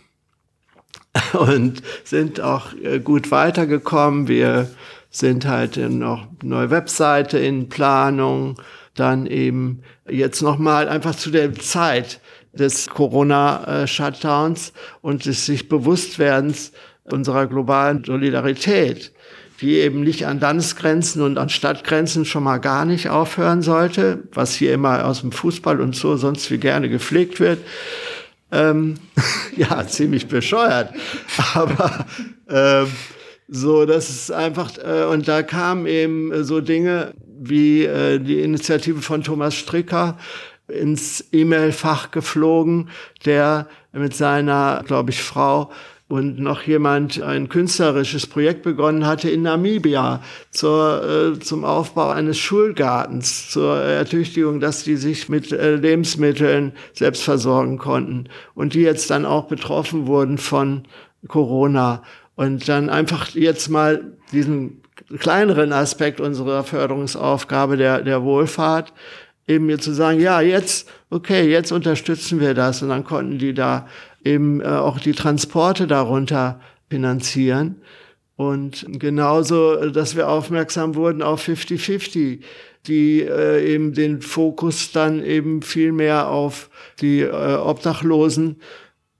[laughs] und sind auch äh, gut weitergekommen. Wir sind halt noch neue Webseite in Planung, dann eben jetzt nochmal einfach zu der Zeit des Corona-Shutdowns und des sich Bewusstwerdens unserer globalen Solidarität, die eben nicht an Landesgrenzen und an Stadtgrenzen schon mal gar nicht aufhören sollte, was hier immer aus dem Fußball und so sonst wie gerne gepflegt wird. Ähm, [laughs] ja, ziemlich bescheuert, aber ähm, so, das ist einfach, äh, und da kamen eben äh, so Dinge wie äh, die Initiative von Thomas Stricker ins E-Mail-Fach geflogen, der mit seiner, glaube ich, Frau und noch jemand ein künstlerisches Projekt begonnen hatte in Namibia zur, äh, zum Aufbau eines Schulgartens, zur Ertüchtigung, dass die sich mit äh, Lebensmitteln selbst versorgen konnten und die jetzt dann auch betroffen wurden von Corona und dann einfach jetzt mal diesen kleineren Aspekt unserer Förderungsaufgabe der, der Wohlfahrt eben mir zu sagen, ja, jetzt, okay, jetzt unterstützen wir das. Und dann konnten die da eben äh, auch die Transporte darunter finanzieren. Und genauso, dass wir aufmerksam wurden auf 50-50, die äh, eben den Fokus dann eben viel mehr auf die äh, Obdachlosen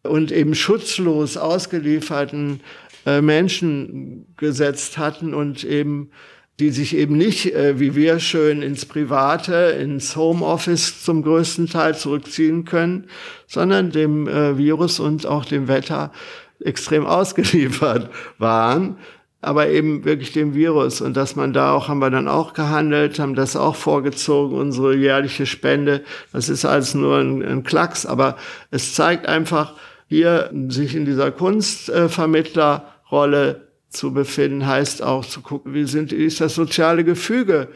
und eben schutzlos ausgelieferten äh, Menschen gesetzt hatten und eben die sich eben nicht äh, wie wir schön ins Private, ins Homeoffice zum größten Teil zurückziehen können, sondern dem äh, Virus und auch dem Wetter extrem [laughs] ausgeliefert waren, aber eben wirklich dem Virus. Und dass man da auch, haben wir dann auch gehandelt, haben das auch vorgezogen, unsere jährliche Spende. Das ist alles nur ein, ein Klacks, aber es zeigt einfach, hier sich in dieser Kunstvermittlerrolle zu befinden, heißt auch zu gucken, wie sind, wie ist das soziale Gefüge?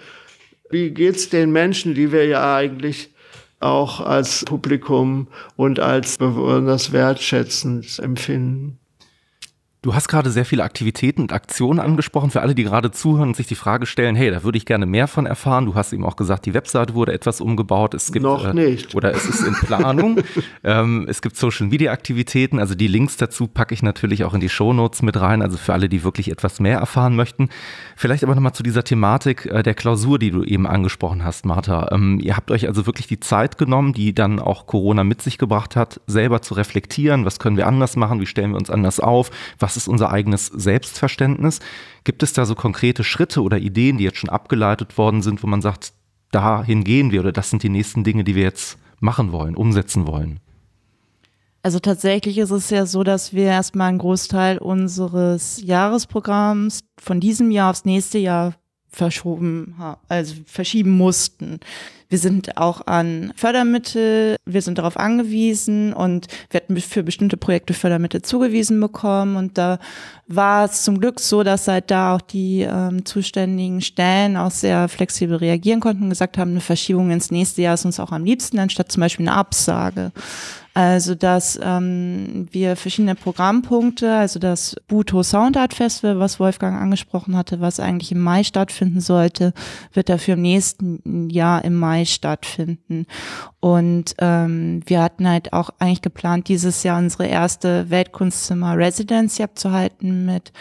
Wie geht's den Menschen, die wir ja eigentlich auch als Publikum und als besonders wertschätzend empfinden? Du hast gerade sehr viele Aktivitäten und Aktionen angesprochen. Für alle, die gerade zuhören und sich die Frage stellen, hey, da würde ich gerne mehr von erfahren. Du hast eben auch gesagt, die Webseite wurde etwas umgebaut. Es gibt, Noch äh, nicht. Äh, oder es ist in Planung. [laughs] ähm, es gibt Social-Media-Aktivitäten. Also die Links dazu packe ich natürlich auch in die Show Notes mit rein. Also für alle, die wirklich etwas mehr erfahren möchten. Vielleicht aber nochmal zu dieser Thematik äh, der Klausur, die du eben angesprochen hast, Martha. Ähm, ihr habt euch also wirklich die Zeit genommen, die dann auch Corona mit sich gebracht hat, selber zu reflektieren. Was können wir anders machen? Wie stellen wir uns anders auf? Was was ist unser eigenes Selbstverständnis? Gibt es da so konkrete Schritte oder Ideen, die jetzt schon abgeleitet worden sind, wo man sagt, dahin gehen wir oder das sind die nächsten Dinge, die wir jetzt machen wollen, umsetzen wollen? Also tatsächlich ist es ja so, dass wir erstmal einen Großteil unseres Jahresprogramms von diesem Jahr aufs nächste Jahr verschoben, also verschieben mussten. Wir sind auch an Fördermittel, wir sind darauf angewiesen und wir hatten für bestimmte Projekte Fördermittel zugewiesen bekommen. Und da war es zum Glück so, dass seit halt da auch die ähm, zuständigen Stellen auch sehr flexibel reagieren konnten und gesagt haben, eine Verschiebung ins nächste Jahr ist uns auch am liebsten, anstatt zum Beispiel eine Absage. Also, dass ähm, wir verschiedene Programmpunkte, also das Buto Sound Art Festival, was Wolfgang angesprochen hatte, was eigentlich im Mai stattfinden sollte, wird dafür im nächsten Jahr im Mai stattfinden. Und ähm, wir hatten halt auch eigentlich geplant, dieses Jahr unsere erste Weltkunstzimmer Residency abzuhalten mit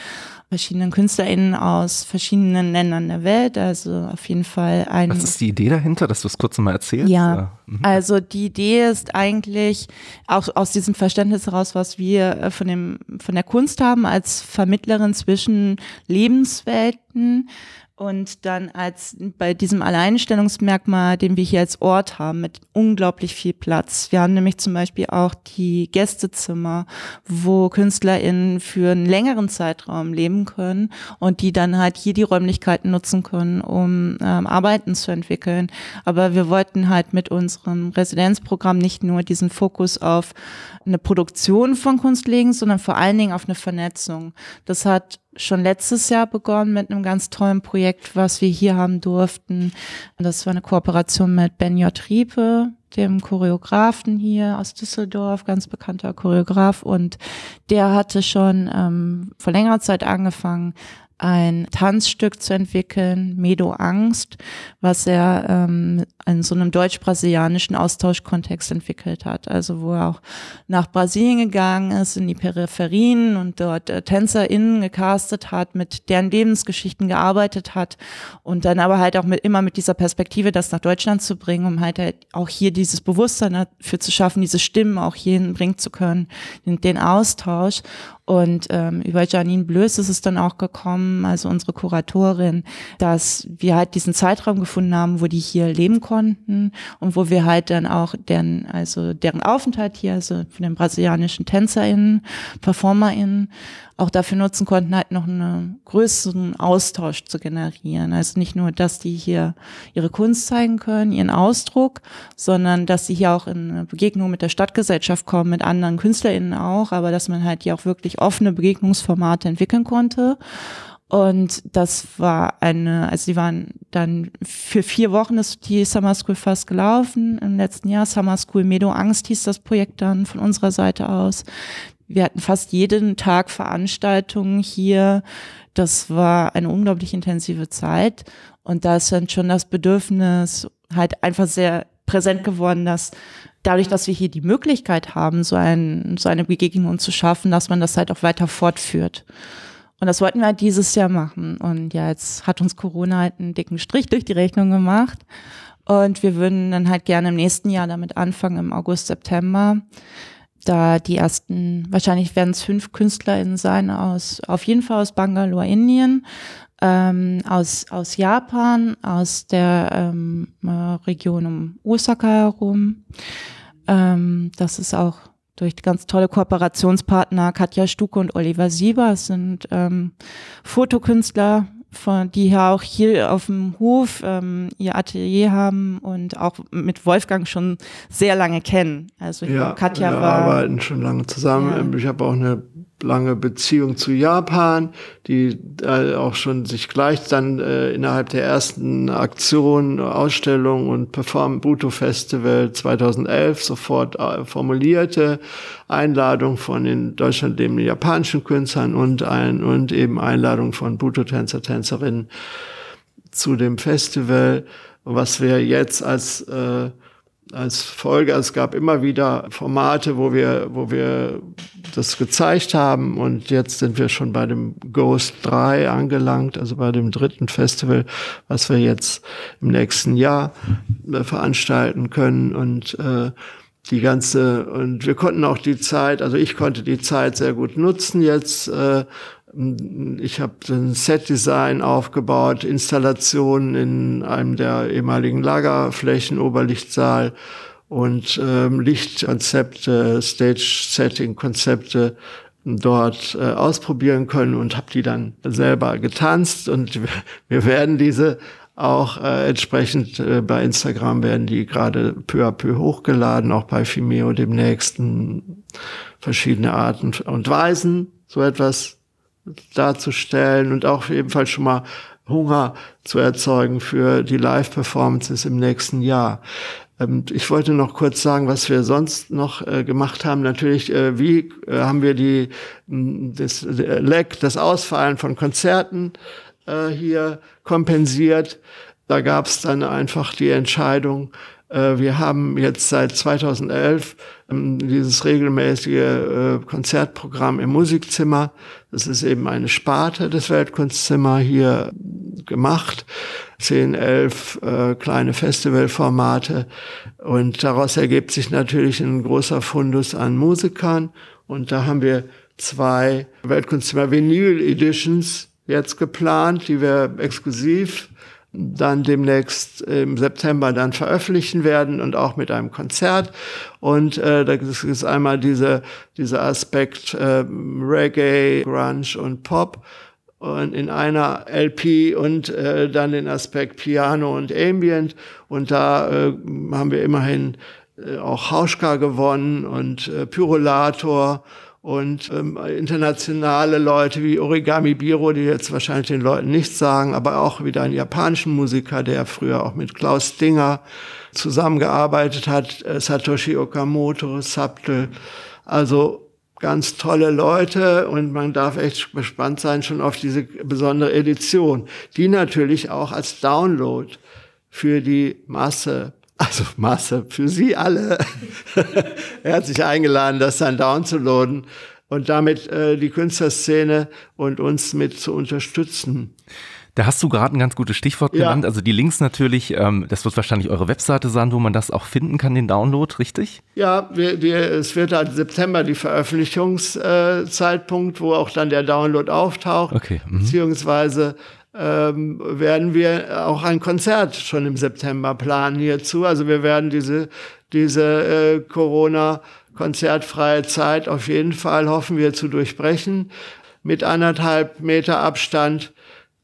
verschiedenen KünstlerInnen aus verschiedenen Ländern der Welt. Also auf jeden Fall ein. Was ist die Idee dahinter, dass du es kurz mal erzählst? Ja. Mhm. Also die Idee ist eigentlich auch aus diesem Verständnis heraus, was wir äh, von, dem, von der Kunst haben als Vermittlerin zwischen Lebenswelten und dann als bei diesem Alleinstellungsmerkmal, den wir hier als Ort haben, mit unglaublich viel Platz. Wir haben nämlich zum Beispiel auch die Gästezimmer, wo KünstlerInnen für einen längeren Zeitraum leben können und die dann halt hier die Räumlichkeiten nutzen können, um ähm, Arbeiten zu entwickeln. Aber wir wollten halt mit unserem Residenzprogramm nicht nur diesen Fokus auf eine Produktion von Kunst legen, sondern vor allen Dingen auf eine Vernetzung. Das hat schon letztes Jahr begonnen mit einem ganz tollen Projekt, was wir hier haben durften. Das war eine Kooperation mit Ben J. Riepe, dem Choreografen hier aus Düsseldorf, ganz bekannter Choreograf. Und der hatte schon ähm, vor längerer Zeit angefangen, ein Tanzstück zu entwickeln, Medo Angst, was er ähm, in so einem deutsch-brasilianischen Austauschkontext entwickelt hat. Also wo er auch nach Brasilien gegangen ist, in die Peripherien und dort äh, TänzerInnen gecastet hat, mit deren Lebensgeschichten gearbeitet hat und dann aber halt auch mit, immer mit dieser Perspektive, das nach Deutschland zu bringen, um halt, halt auch hier dieses Bewusstsein dafür zu schaffen, diese Stimmen auch hierhin bringen zu können, den, den Austausch. Und ähm, über Janine Blöß ist es dann auch gekommen, also unsere Kuratorin, dass wir halt diesen Zeitraum gefunden haben, wo die hier leben konnten und wo wir halt dann auch deren, also deren Aufenthalt hier, also von den brasilianischen TänzerInnen, PerformerInnen, auch dafür nutzen konnten, halt noch einen größeren Austausch zu generieren. Also nicht nur, dass die hier ihre Kunst zeigen können, ihren Ausdruck, sondern dass sie hier auch in Begegnung mit der Stadtgesellschaft kommen, mit anderen KünstlerInnen auch, aber dass man halt hier auch wirklich offene Begegnungsformate entwickeln konnte. Und das war eine, also die waren dann für vier Wochen ist die Summer School fast gelaufen. Im letzten Jahr Summer School Medo Angst hieß das Projekt dann von unserer Seite aus wir hatten fast jeden Tag Veranstaltungen hier. Das war eine unglaublich intensive Zeit. Und da ist dann schon das Bedürfnis halt einfach sehr präsent geworden, dass dadurch, dass wir hier die Möglichkeit haben, so, ein, so eine Begegnung zu schaffen, dass man das halt auch weiter fortführt. Und das wollten wir halt dieses Jahr machen. Und ja, jetzt hat uns Corona halt einen dicken Strich durch die Rechnung gemacht. Und wir würden dann halt gerne im nächsten Jahr damit anfangen, im August, September da die ersten, wahrscheinlich werden es fünf KünstlerInnen sein aus, auf jeden Fall aus Bangalore, Indien, ähm, aus, aus Japan, aus der ähm, Region um Osaka herum. Ähm, das ist auch durch ganz tolle Kooperationspartner Katja Stuke und Oliver Sieber. Das sind ähm, Fotokünstler, von, die ja auch hier auf dem Hof ähm, ihr Atelier haben und auch mit Wolfgang schon sehr lange kennen. Also ja, Katja wir war. arbeiten schon lange zusammen. Ja. Ich habe auch eine lange Beziehung zu Japan, die äh, auch schon sich gleich dann äh, innerhalb der ersten Aktion, Ausstellung und Perform Buto Festival 2011 sofort äh, formulierte. Einladung von den Deutschland lebenden japanischen Künstlern und, ein, und eben Einladung von Buto-Tänzer, Tänzerinnen zu dem Festival, was wir jetzt als äh, als Folge. Es gab immer wieder Formate, wo wir, wo wir das gezeigt haben. Und jetzt sind wir schon bei dem Ghost 3 angelangt, also bei dem dritten Festival, was wir jetzt im nächsten Jahr äh, veranstalten können. Und äh, die ganze, und wir konnten auch die Zeit, also ich konnte die Zeit sehr gut nutzen jetzt. Äh, ich habe ein Set-Design aufgebaut, Installationen in einem der ehemaligen Lagerflächen, Oberlichtsaal und ähm, Lichtkonzepte, Stage-Setting-Konzepte dort äh, ausprobieren können und habe die dann selber getanzt und [laughs] wir werden diese auch äh, entsprechend äh, bei Instagram werden die gerade peu à peu hochgeladen, auch bei Fimeo demnächst verschiedene Arten und Weisen so etwas darzustellen und auch ebenfalls schon mal Hunger zu erzeugen für die Live-Performances im nächsten Jahr. Ähm, ich wollte noch kurz sagen, was wir sonst noch äh, gemacht haben. Natürlich, äh, wie äh, haben wir die, das äh, Leck, das Ausfallen von Konzerten äh, hier kompensiert. Da gab es dann einfach die Entscheidung, äh, wir haben jetzt seit 2011 ähm, dieses regelmäßige äh, Konzertprogramm im Musikzimmer. Das ist eben eine Sparte des Weltkunstzimmer hier gemacht. Zehn, elf äh, kleine Festivalformate. Und daraus ergibt sich natürlich ein großer Fundus an Musikern. Und da haben wir zwei Weltkunstzimmer Vinyl Editions jetzt geplant, die wir exklusiv dann demnächst im September dann veröffentlichen werden und auch mit einem Konzert. Und äh, da ist einmal diese, dieser Aspekt äh, Reggae, Grunge und Pop und in einer LP und äh, dann den Aspekt Piano und Ambient. Und da äh, haben wir immerhin äh, auch Hauschka gewonnen und äh, Pyrolator und ähm, internationale Leute wie Origami Biro, die jetzt wahrscheinlich den Leuten nichts sagen, aber auch wieder einen japanischen Musiker, der früher auch mit Klaus Dinger zusammengearbeitet hat, äh, Satoshi Okamoto, Saptel, also ganz tolle Leute und man darf echt gespannt sein schon auf diese besondere Edition, die natürlich auch als Download für die Masse also Master für Sie alle, herzlich [laughs] eingeladen, das dann downzuladen und damit äh, die Künstlerszene und uns mit zu unterstützen. Da hast du gerade ein ganz gutes Stichwort ja. genannt. Also die Links natürlich, ähm, das wird wahrscheinlich eure Webseite sein, wo man das auch finden kann, den Download, richtig? Ja, wir, die, es wird ab halt September die Veröffentlichungszeitpunkt, äh, wo auch dann der Download auftaucht, okay. Mhm. beziehungsweise ähm, werden wir auch ein Konzert schon im September planen hierzu. Also wir werden diese, diese äh, Corona- Konzertfreie Zeit auf jeden Fall hoffen wir zu durchbrechen mit anderthalb Meter Abstand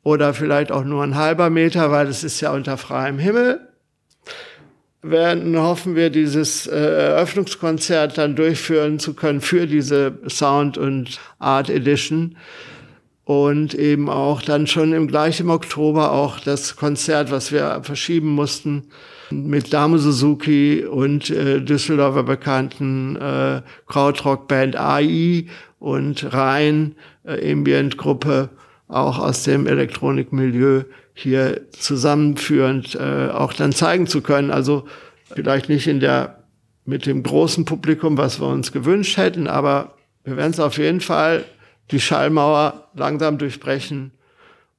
oder vielleicht auch nur ein halber Meter, weil es ist ja unter freiem Himmel. Werden hoffen wir, dieses äh, Eröffnungskonzert dann durchführen zu können für diese Sound und Art Edition und eben auch dann schon im gleichen Oktober auch das Konzert, was wir verschieben mussten, mit Dame Suzuki und äh, Düsseldorfer bekannten äh, Krautrock-Band AI und Rhein, äh, Ambient-Gruppe, auch aus dem Elektronikmilieu hier zusammenführend äh, auch dann zeigen zu können. Also vielleicht nicht in der mit dem großen Publikum, was wir uns gewünscht hätten, aber wir werden es auf jeden Fall die Schallmauer langsam durchbrechen.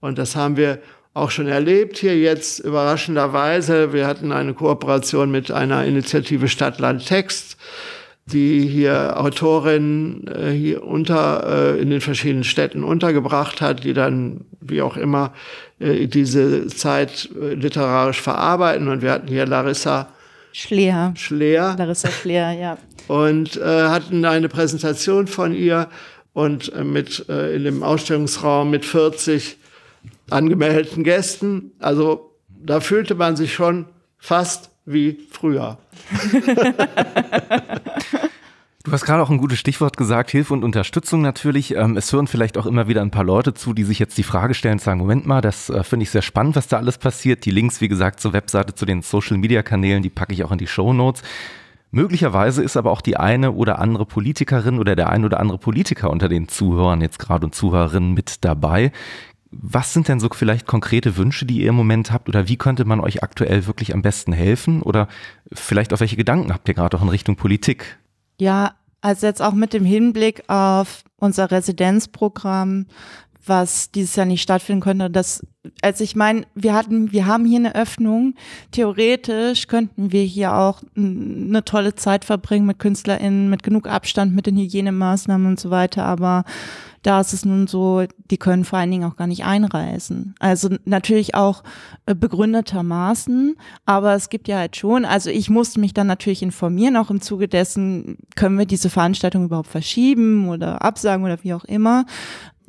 Und das haben wir auch schon erlebt hier jetzt überraschenderweise. Wir hatten eine Kooperation mit einer Initiative Stadtland Text, die hier Autorinnen äh, hier unter äh, in den verschiedenen Städten untergebracht hat, die dann wie auch immer äh, diese Zeit äh, literarisch verarbeiten. Und wir hatten hier Larissa Schleer. Schleer. Larissa Schleer, ja. Und äh, hatten eine Präsentation von ihr und äh, mit äh, in dem Ausstellungsraum mit 40 angemeldeten Gästen. Also da fühlte man sich schon fast wie früher. [laughs] Du hast gerade auch ein gutes Stichwort gesagt, Hilfe und Unterstützung natürlich. Ähm, es hören vielleicht auch immer wieder ein paar Leute zu, die sich jetzt die Frage stellen, und sagen, Moment mal, das äh, finde ich sehr spannend, was da alles passiert. Die Links, wie gesagt, zur Webseite, zu den Social-Media-Kanälen, die packe ich auch in die Show Notes. Möglicherweise ist aber auch die eine oder andere Politikerin oder der ein oder andere Politiker unter den Zuhörern jetzt gerade und Zuhörerinnen mit dabei. Was sind denn so vielleicht konkrete Wünsche, die ihr im Moment habt oder wie könnte man euch aktuell wirklich am besten helfen oder vielleicht auf welche Gedanken habt ihr gerade auch in Richtung Politik? Ja, also jetzt auch mit dem Hinblick auf unser Residenzprogramm was dieses Jahr nicht stattfinden könnte. Das, also ich meine, wir hatten, wir haben hier eine Öffnung. Theoretisch könnten wir hier auch eine tolle Zeit verbringen mit KünstlerInnen, mit genug Abstand, mit den Hygienemaßnahmen und so weiter, aber da ist es nun so, die können vor allen Dingen auch gar nicht einreisen. Also natürlich auch äh, begründetermaßen, aber es gibt ja halt schon, also ich musste mich dann natürlich informieren, auch im Zuge dessen, können wir diese Veranstaltung überhaupt verschieben oder absagen oder wie auch immer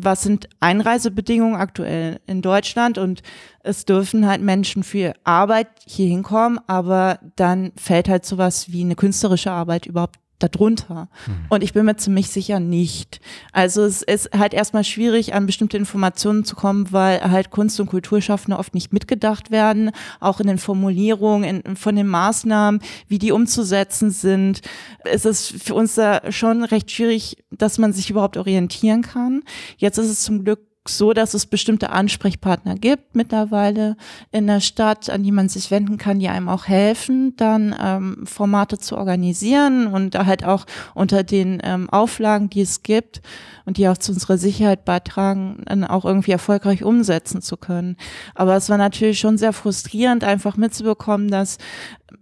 was sind Einreisebedingungen aktuell in Deutschland und es dürfen halt Menschen für Arbeit hier hinkommen, aber dann fällt halt sowas wie eine künstlerische Arbeit überhaupt darunter? Hm. Und ich bin mir ziemlich sicher nicht. Also es ist halt erstmal schwierig, an bestimmte Informationen zu kommen, weil halt Kunst- und Kulturschaffende oft nicht mitgedacht werden, auch in den Formulierungen in, von den Maßnahmen, wie die umzusetzen sind. Es ist für uns da schon recht schwierig, dass man sich überhaupt orientieren kann. Jetzt ist es zum Glück so, dass es bestimmte Ansprechpartner gibt mittlerweile in der Stadt, an die man sich wenden kann, die einem auch helfen, dann ähm, Formate zu organisieren und halt auch unter den ähm, Auflagen, die es gibt und die auch zu unserer Sicherheit beitragen, dann auch irgendwie erfolgreich umsetzen zu können. Aber es war natürlich schon sehr frustrierend, einfach mitzubekommen, dass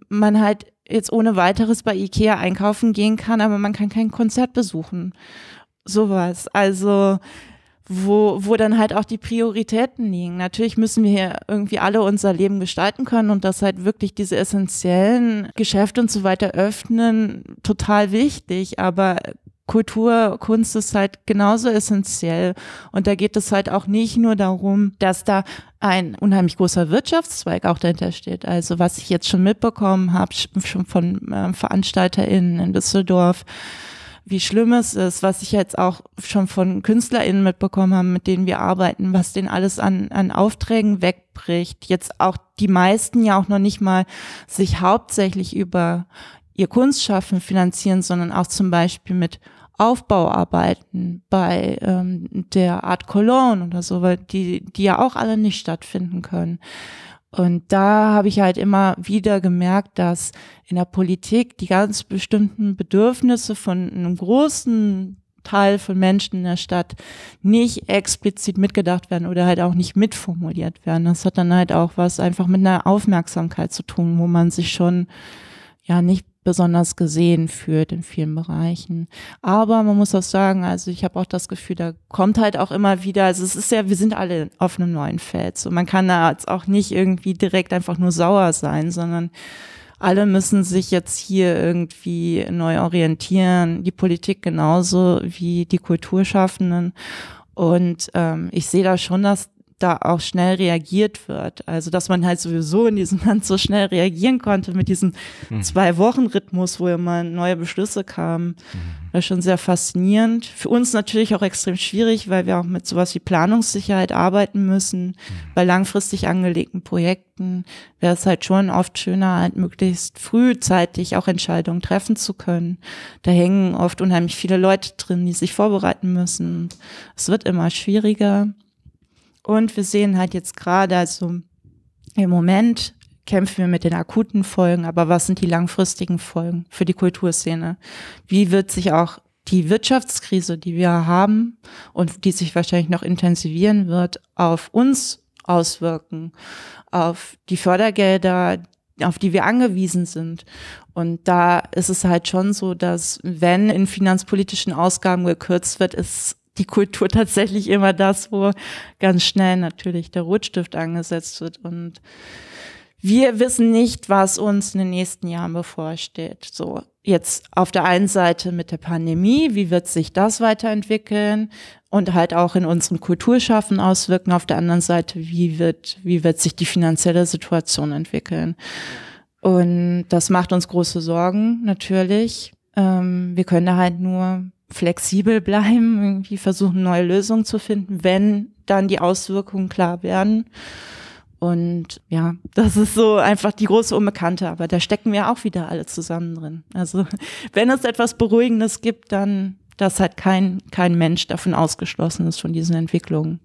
man halt jetzt ohne weiteres bei Ikea einkaufen gehen kann, aber man kann kein Konzert besuchen. Sowas. Also wo, wo dann halt auch die Prioritäten liegen. Natürlich müssen wir hier irgendwie alle unser Leben gestalten können und das halt wirklich diese essentiellen Geschäfte und so weiter öffnen, total wichtig, aber Kultur, Kunst ist halt genauso essentiell. Und da geht es halt auch nicht nur darum, dass da ein unheimlich großer Wirtschaftszweig auch dahinter steht. Also was ich jetzt schon mitbekommen habe, schon von äh, VeranstalterInnen in Düsseldorf, wie schlimm es ist, was ich jetzt auch schon von KünstlerInnen mitbekommen habe, mit denen wir arbeiten, was denen alles an, an Aufträgen wegbricht. Jetzt auch die meisten ja auch noch nicht mal sich hauptsächlich über ihr Kunstschaffen finanzieren, sondern auch zum Beispiel mit Aufbauarbeiten bei ähm, der Art Cologne oder so, weil die, die ja auch alle nicht stattfinden können. Und da habe ich halt immer wieder gemerkt, dass in der Politik die ganz bestimmten Bedürfnisse von einem großen Teil von Menschen in der Stadt nicht explizit mitgedacht werden oder halt auch nicht mitformuliert werden. Das hat dann halt auch was einfach mit einer Aufmerksamkeit zu tun, wo man sich schon ja nicht besonders gesehen fühlt in vielen Bereichen. Aber man muss auch sagen, also ich habe auch das Gefühl, da kommt halt auch immer wieder, also es ist ja, wir sind alle auf einem neuen Feld. So, man kann da jetzt auch nicht irgendwie direkt einfach nur sauer sein, sondern alle müssen sich jetzt hier irgendwie neu orientieren, die Politik genauso wie die Kulturschaffenden. Und ähm, ich sehe da schon, dass da auch schnell reagiert wird. Also dass man halt sowieso in diesem [laughs] Land so schnell reagieren konnte mit diesem mhm. Zwei-Wochen-Rhythmus, wo immer neue Beschlüsse kamen. Mhm. War schon sehr faszinierend. Für uns natürlich auch extrem schwierig, weil wir auch mit sowas wie Planungssicherheit arbeiten müssen. Mhm. Bei langfristig angelegten Projekten wäre es halt schon oft schöner, halt möglichst frühzeitig auch Entscheidungen treffen zu können. Da hängen oft unheimlich viele Leute drin, die sich vorbereiten müssen. Es wird immer schwieriger. Und wir sehen halt jetzt gerade, also im Moment kämpfen wir mit den akuten Folgen, aber was sind die langfristigen Folgen für die Kulturszene? Wie wird sich auch die Wirtschaftskrise, die wir haben und die sich wahrscheinlich noch intensivieren wird, auf uns auswirken, auf die Fördergelder, auf die wir angewiesen sind. Und da ist es halt schon so, dass wenn in finanzpolitischen Ausgaben gekürzt wird, ist die Kultur tatsächlich immer das, wo ganz schnell natürlich der Rotstift angesetzt wird und wir wissen nicht, was uns in den nächsten Jahren bevorsteht. So jetzt auf der einen Seite mit der Pandemie, wie wird sich das weiterentwickeln und halt auch in unserem Kulturschaffen auswirken. Auf der anderen Seite, wie wird, wie wird sich die finanzielle Situation entwickeln? Und das macht uns große Sorgen, natürlich. Ähm, wir können da halt nur flexibel bleiben, irgendwie versuchen, neue Lösungen zu finden, wenn dann die Auswirkungen klar werden. Und ja, das ist so einfach die große Unbekannte, aber da stecken wir auch wieder alle zusammen drin. Also [laughs] wenn es etwas Beruhigendes gibt, dann, dass halt kein, kein Mensch davon ausgeschlossen ist von diesen Entwicklungen.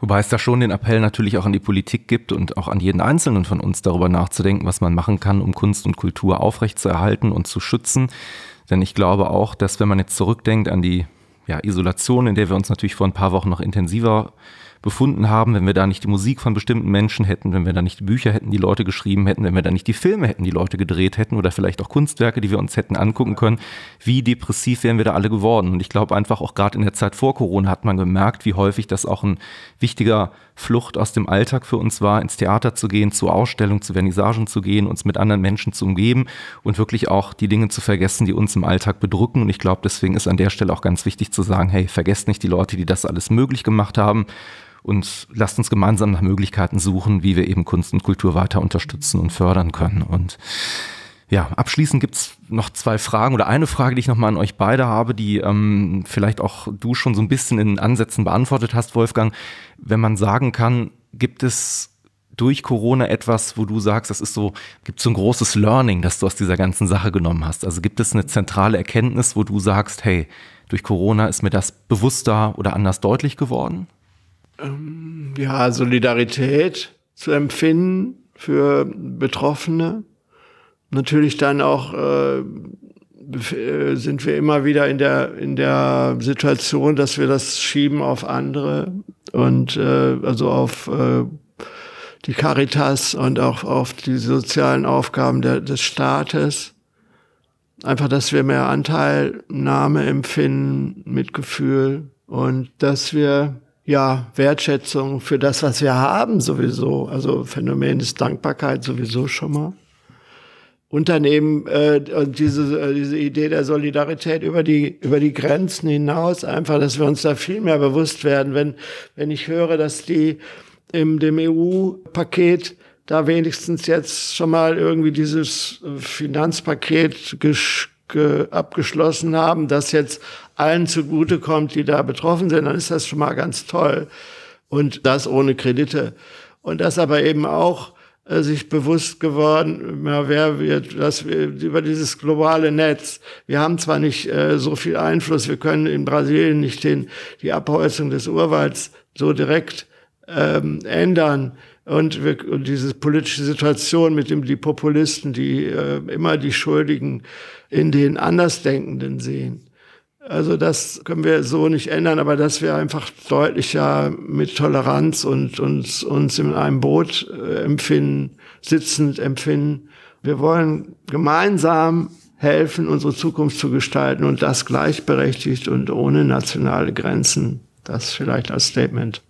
Wobei es da schon den Appell natürlich auch an die Politik gibt und auch an jeden Einzelnen von uns darüber nachzudenken, was man machen kann, um Kunst und Kultur aufrechtzuerhalten und zu schützen. Denn ich glaube auch, dass wenn man jetzt zurückdenkt an die ja, Isolation, in der wir uns natürlich vor ein paar Wochen noch intensiver befunden haben, wenn wir da nicht die Musik von bestimmten Menschen hätten, wenn wir da nicht die Bücher hätten, die Leute geschrieben hätten, wenn wir da nicht die Filme hätten, die Leute gedreht hätten oder vielleicht auch Kunstwerke, die wir uns hätten angucken können, wie depressiv wären wir da alle geworden. Und ich glaube einfach auch gerade in der Zeit vor Corona hat man gemerkt, wie häufig das auch ein wichtiger Flucht aus dem Alltag für uns war, ins Theater zu gehen, zur Ausstellung, zu Vernissagen zu gehen, uns mit anderen Menschen zu umgeben und wirklich auch die Dinge zu vergessen, die uns im Alltag bedrücken. Und ich glaube, deswegen ist an der Stelle auch ganz wichtig zu sagen, hey, vergesst nicht die Leute, die das alles möglich gemacht haben und lasst uns gemeinsam nach Möglichkeiten suchen, wie wir eben Kunst und Kultur weiter unterstützen und fördern können. Und ja, abschließend gibt's noch zwei Fragen oder eine Frage, die ich nochmal an euch beide habe, die ähm, vielleicht auch du schon so ein bisschen in Ansätzen beantwortet hast, Wolfgang. Wenn man sagen kann, gibt es durch Corona etwas, wo du sagst, das ist so, gibt es so ein großes Learning, das du aus dieser ganzen Sache genommen hast? Also gibt es eine zentrale Erkenntnis, wo du sagst, hey, durch Corona ist mir das bewusster oder anders deutlich geworden? Ähm, ja, Solidarität zu empfinden für Betroffene, natürlich dann auch äh, äh, sind wir immer wieder in der, in der Situation, dass wir das schieben auf andere und äh, also auf äh, die Caritas und auch auf die sozialen Aufgaben der, des Staates. Einfach, dass wir mehr Anteilnahme empfinden, Mitgefühl und dass wir ja Wertschätzung für das, was wir haben, sowieso. Also Phänomen ist Dankbarkeit sowieso schon mal. Unternehmen äh, diese, äh, diese Idee der Solidarität über die, über die Grenzen hinaus, einfach, dass wir uns da viel mehr bewusst werden, wenn, wenn ich höre, dass die im dem EU-Paket da wenigstens jetzt schon mal irgendwie dieses äh, Finanzpaket abgeschlossen haben, das jetzt allen zugutekommt, die da betroffen sind, dann ist das schon mal ganz toll. Und das ohne Kredite. Und das aber eben auch äh, sich bewusst geworden, ja, wer wird, dass wir über dieses globale Netz, wir haben zwar nicht äh, so viel Einfluss, wir können in Brasilien nicht den, die Abholzung des Urwalds so direkt ähm, ändern, und, wir, und diese politische Situation mit dem die Populisten, die äh, immer die Schuldigen in den Andersdenkenden sehen. Also das können wir so nicht ändern, aber dass wir einfach deutlicher mit Toleranz und uns, uns in einem Boot äh, empfinden, sitzend empfinden. Wir wollen gemeinsam helfen, unsere Zukunft zu gestalten und das gleichberechtigt und ohne nationale Grenzen. Das vielleicht als Statement.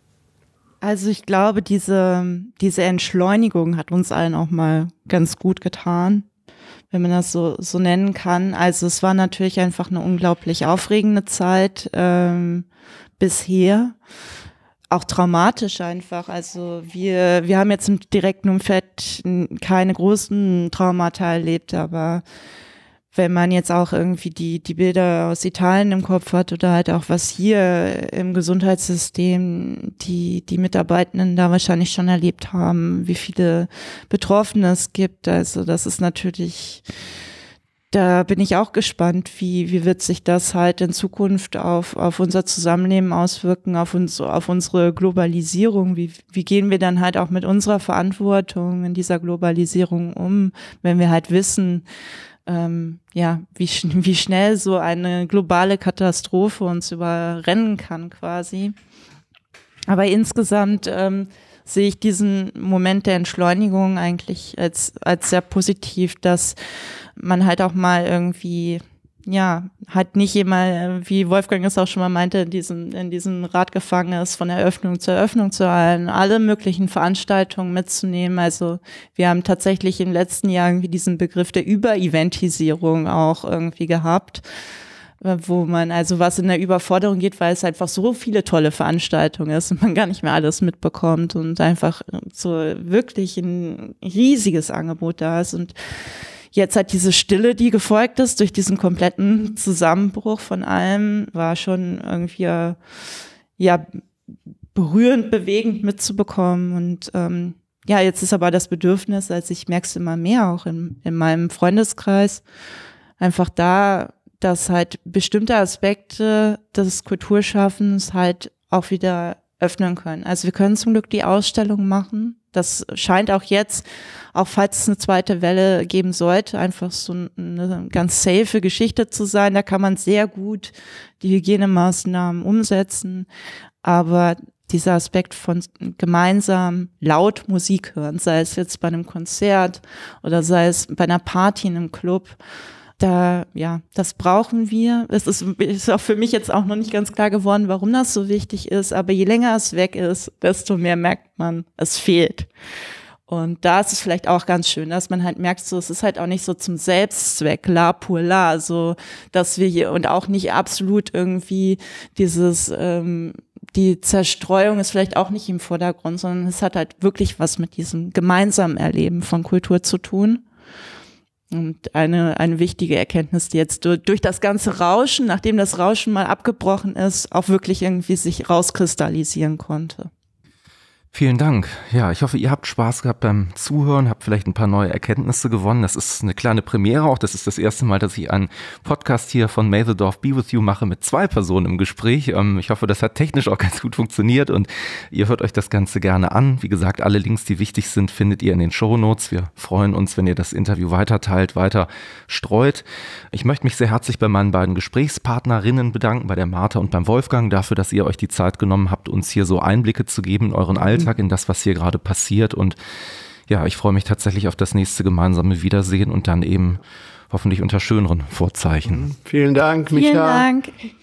Also ich glaube, diese, diese Entschleunigung hat uns allen auch mal ganz gut getan wenn man das so, so nennen kann. Also es war natürlich einfach eine unglaublich aufregende Zeit ähm, bisher. Auch traumatisch einfach. Also wir, wir haben jetzt im direkten Umfeld keine großen Traumata erlebt, aber wenn man jetzt auch irgendwie die, die Bilder aus Italien im Kopf hat oder halt auch was hier im Gesundheitssystem die, die Mitarbeitenden da wahrscheinlich schon erlebt haben, wie viele Betroffene es gibt. Also das ist natürlich, da bin ich auch gespannt, wie, wie wird sich das halt in Zukunft auf, auf unser Zusammenleben auswirken, auf uns, auf unsere Globalisierung. Wie, wie gehen wir dann halt auch mit unserer Verantwortung in dieser Globalisierung um, wenn wir halt wissen, ähm, ja, wie, schn [laughs] wie schnell so eine globale Katastrophe uns überrennen kann quasi. Aber insgesamt ähm, sehe ich diesen Moment der Entschleunigung eigentlich als, als sehr positiv, dass man halt auch mal irgendwie ja, hat nicht jemand, äh, wie Wolfgang es auch schon mal meinte, in diesem, in diesem Rad gefangen ist, von Eröffnung zu Eröffnung zu allen, alle möglichen Veranstaltungen mitzunehmen. Also wir haben tatsächlich im letzten Jahr irgendwie diesen Begriff der Übereventisierung auch irgendwie gehabt, äh, wo man also was in der Überforderung geht, weil es einfach so viele tolle Veranstaltungen ist und man gar nicht mehr alles mitbekommt und einfach so wirklich ein riesiges Angebot da ist und jetzt hat diese Stille, die gefolgt ist durch diesen kompletten Zusammenbruch von allem, war schon irgendwie äh, ja berührend, bewegend mitzubekommen. Und ähm, ja, jetzt ist aber das Bedürfnis, als ich merke es immer mehr auch in, in meinem Freundeskreis, einfach da, dass halt bestimmte Aspekte des Kulturschaffens halt auch wieder öffnen können. Also wir können zum Glück die Ausstellung machen das scheint auch jetzt, auch falls es eine zweite Welle geben sollte, einfach so eine ganz safe Geschichte zu sein. Da kann man sehr gut die Hygienemaßnahmen umsetzen. Aber dieser Aspekt von gemeinsam laut Musik hören, sei es jetzt bei einem Konzert oder sei es bei einer Party in einem Club, da, ja, das brauchen wir. Es ist, ist auch für mich jetzt auch noch nicht ganz klar geworden, warum das so wichtig ist. Aber je länger es weg ist, desto mehr merkt man, es fehlt. Und da ist es vielleicht auch ganz schön, dass man halt merkt, so, es ist halt auch nicht so zum Selbstzweck, la pour la, so, dass wir hier und auch nicht absolut irgendwie dieses, ähm, die Zerstreuung ist vielleicht auch nicht im Vordergrund, sondern es hat halt wirklich was mit diesem gemeinsamen Erleben von Kultur zu tun. Und eine, eine wichtige Erkenntnis, die jetzt durch, durch das ganze Rauschen, nachdem das Rauschen mal abgebrochen ist, auch wirklich irgendwie sich rauskristallisieren konnte. Vielen Dank. Ja, ich hoffe, ihr habt Spaß gehabt beim Zuhören, habt vielleicht ein paar neue Erkenntnisse gewonnen. Das ist eine kleine Premiere auch. Das ist das erste Mal, dass ich einen Podcast hier von May the Dorf Be With You mache mit zwei Personen im Gespräch. Ähm, ich hoffe, das hat technisch auch ganz gut funktioniert und ihr hört euch das Ganze gerne an. Wie gesagt, alle Links, die wichtig sind, findet ihr in den Show Notes. Wir freuen uns, wenn ihr das Interview weiter teilt, weiter streut. Ich möchte mich sehr herzlich bei meinen beiden Gesprächspartnerinnen bedanken, bei der Martha und beim Wolfgang, dafür, dass ihr euch die Zeit genommen habt, uns hier so Einblicke zu geben in euren Alltag. Alltag, in das, was hier gerade passiert. Und ja, ich freue mich tatsächlich auf das nächste gemeinsame Wiedersehen und dann eben hoffentlich unter schöneren Vorzeichen. Vielen Dank, Micha. Vielen Dank.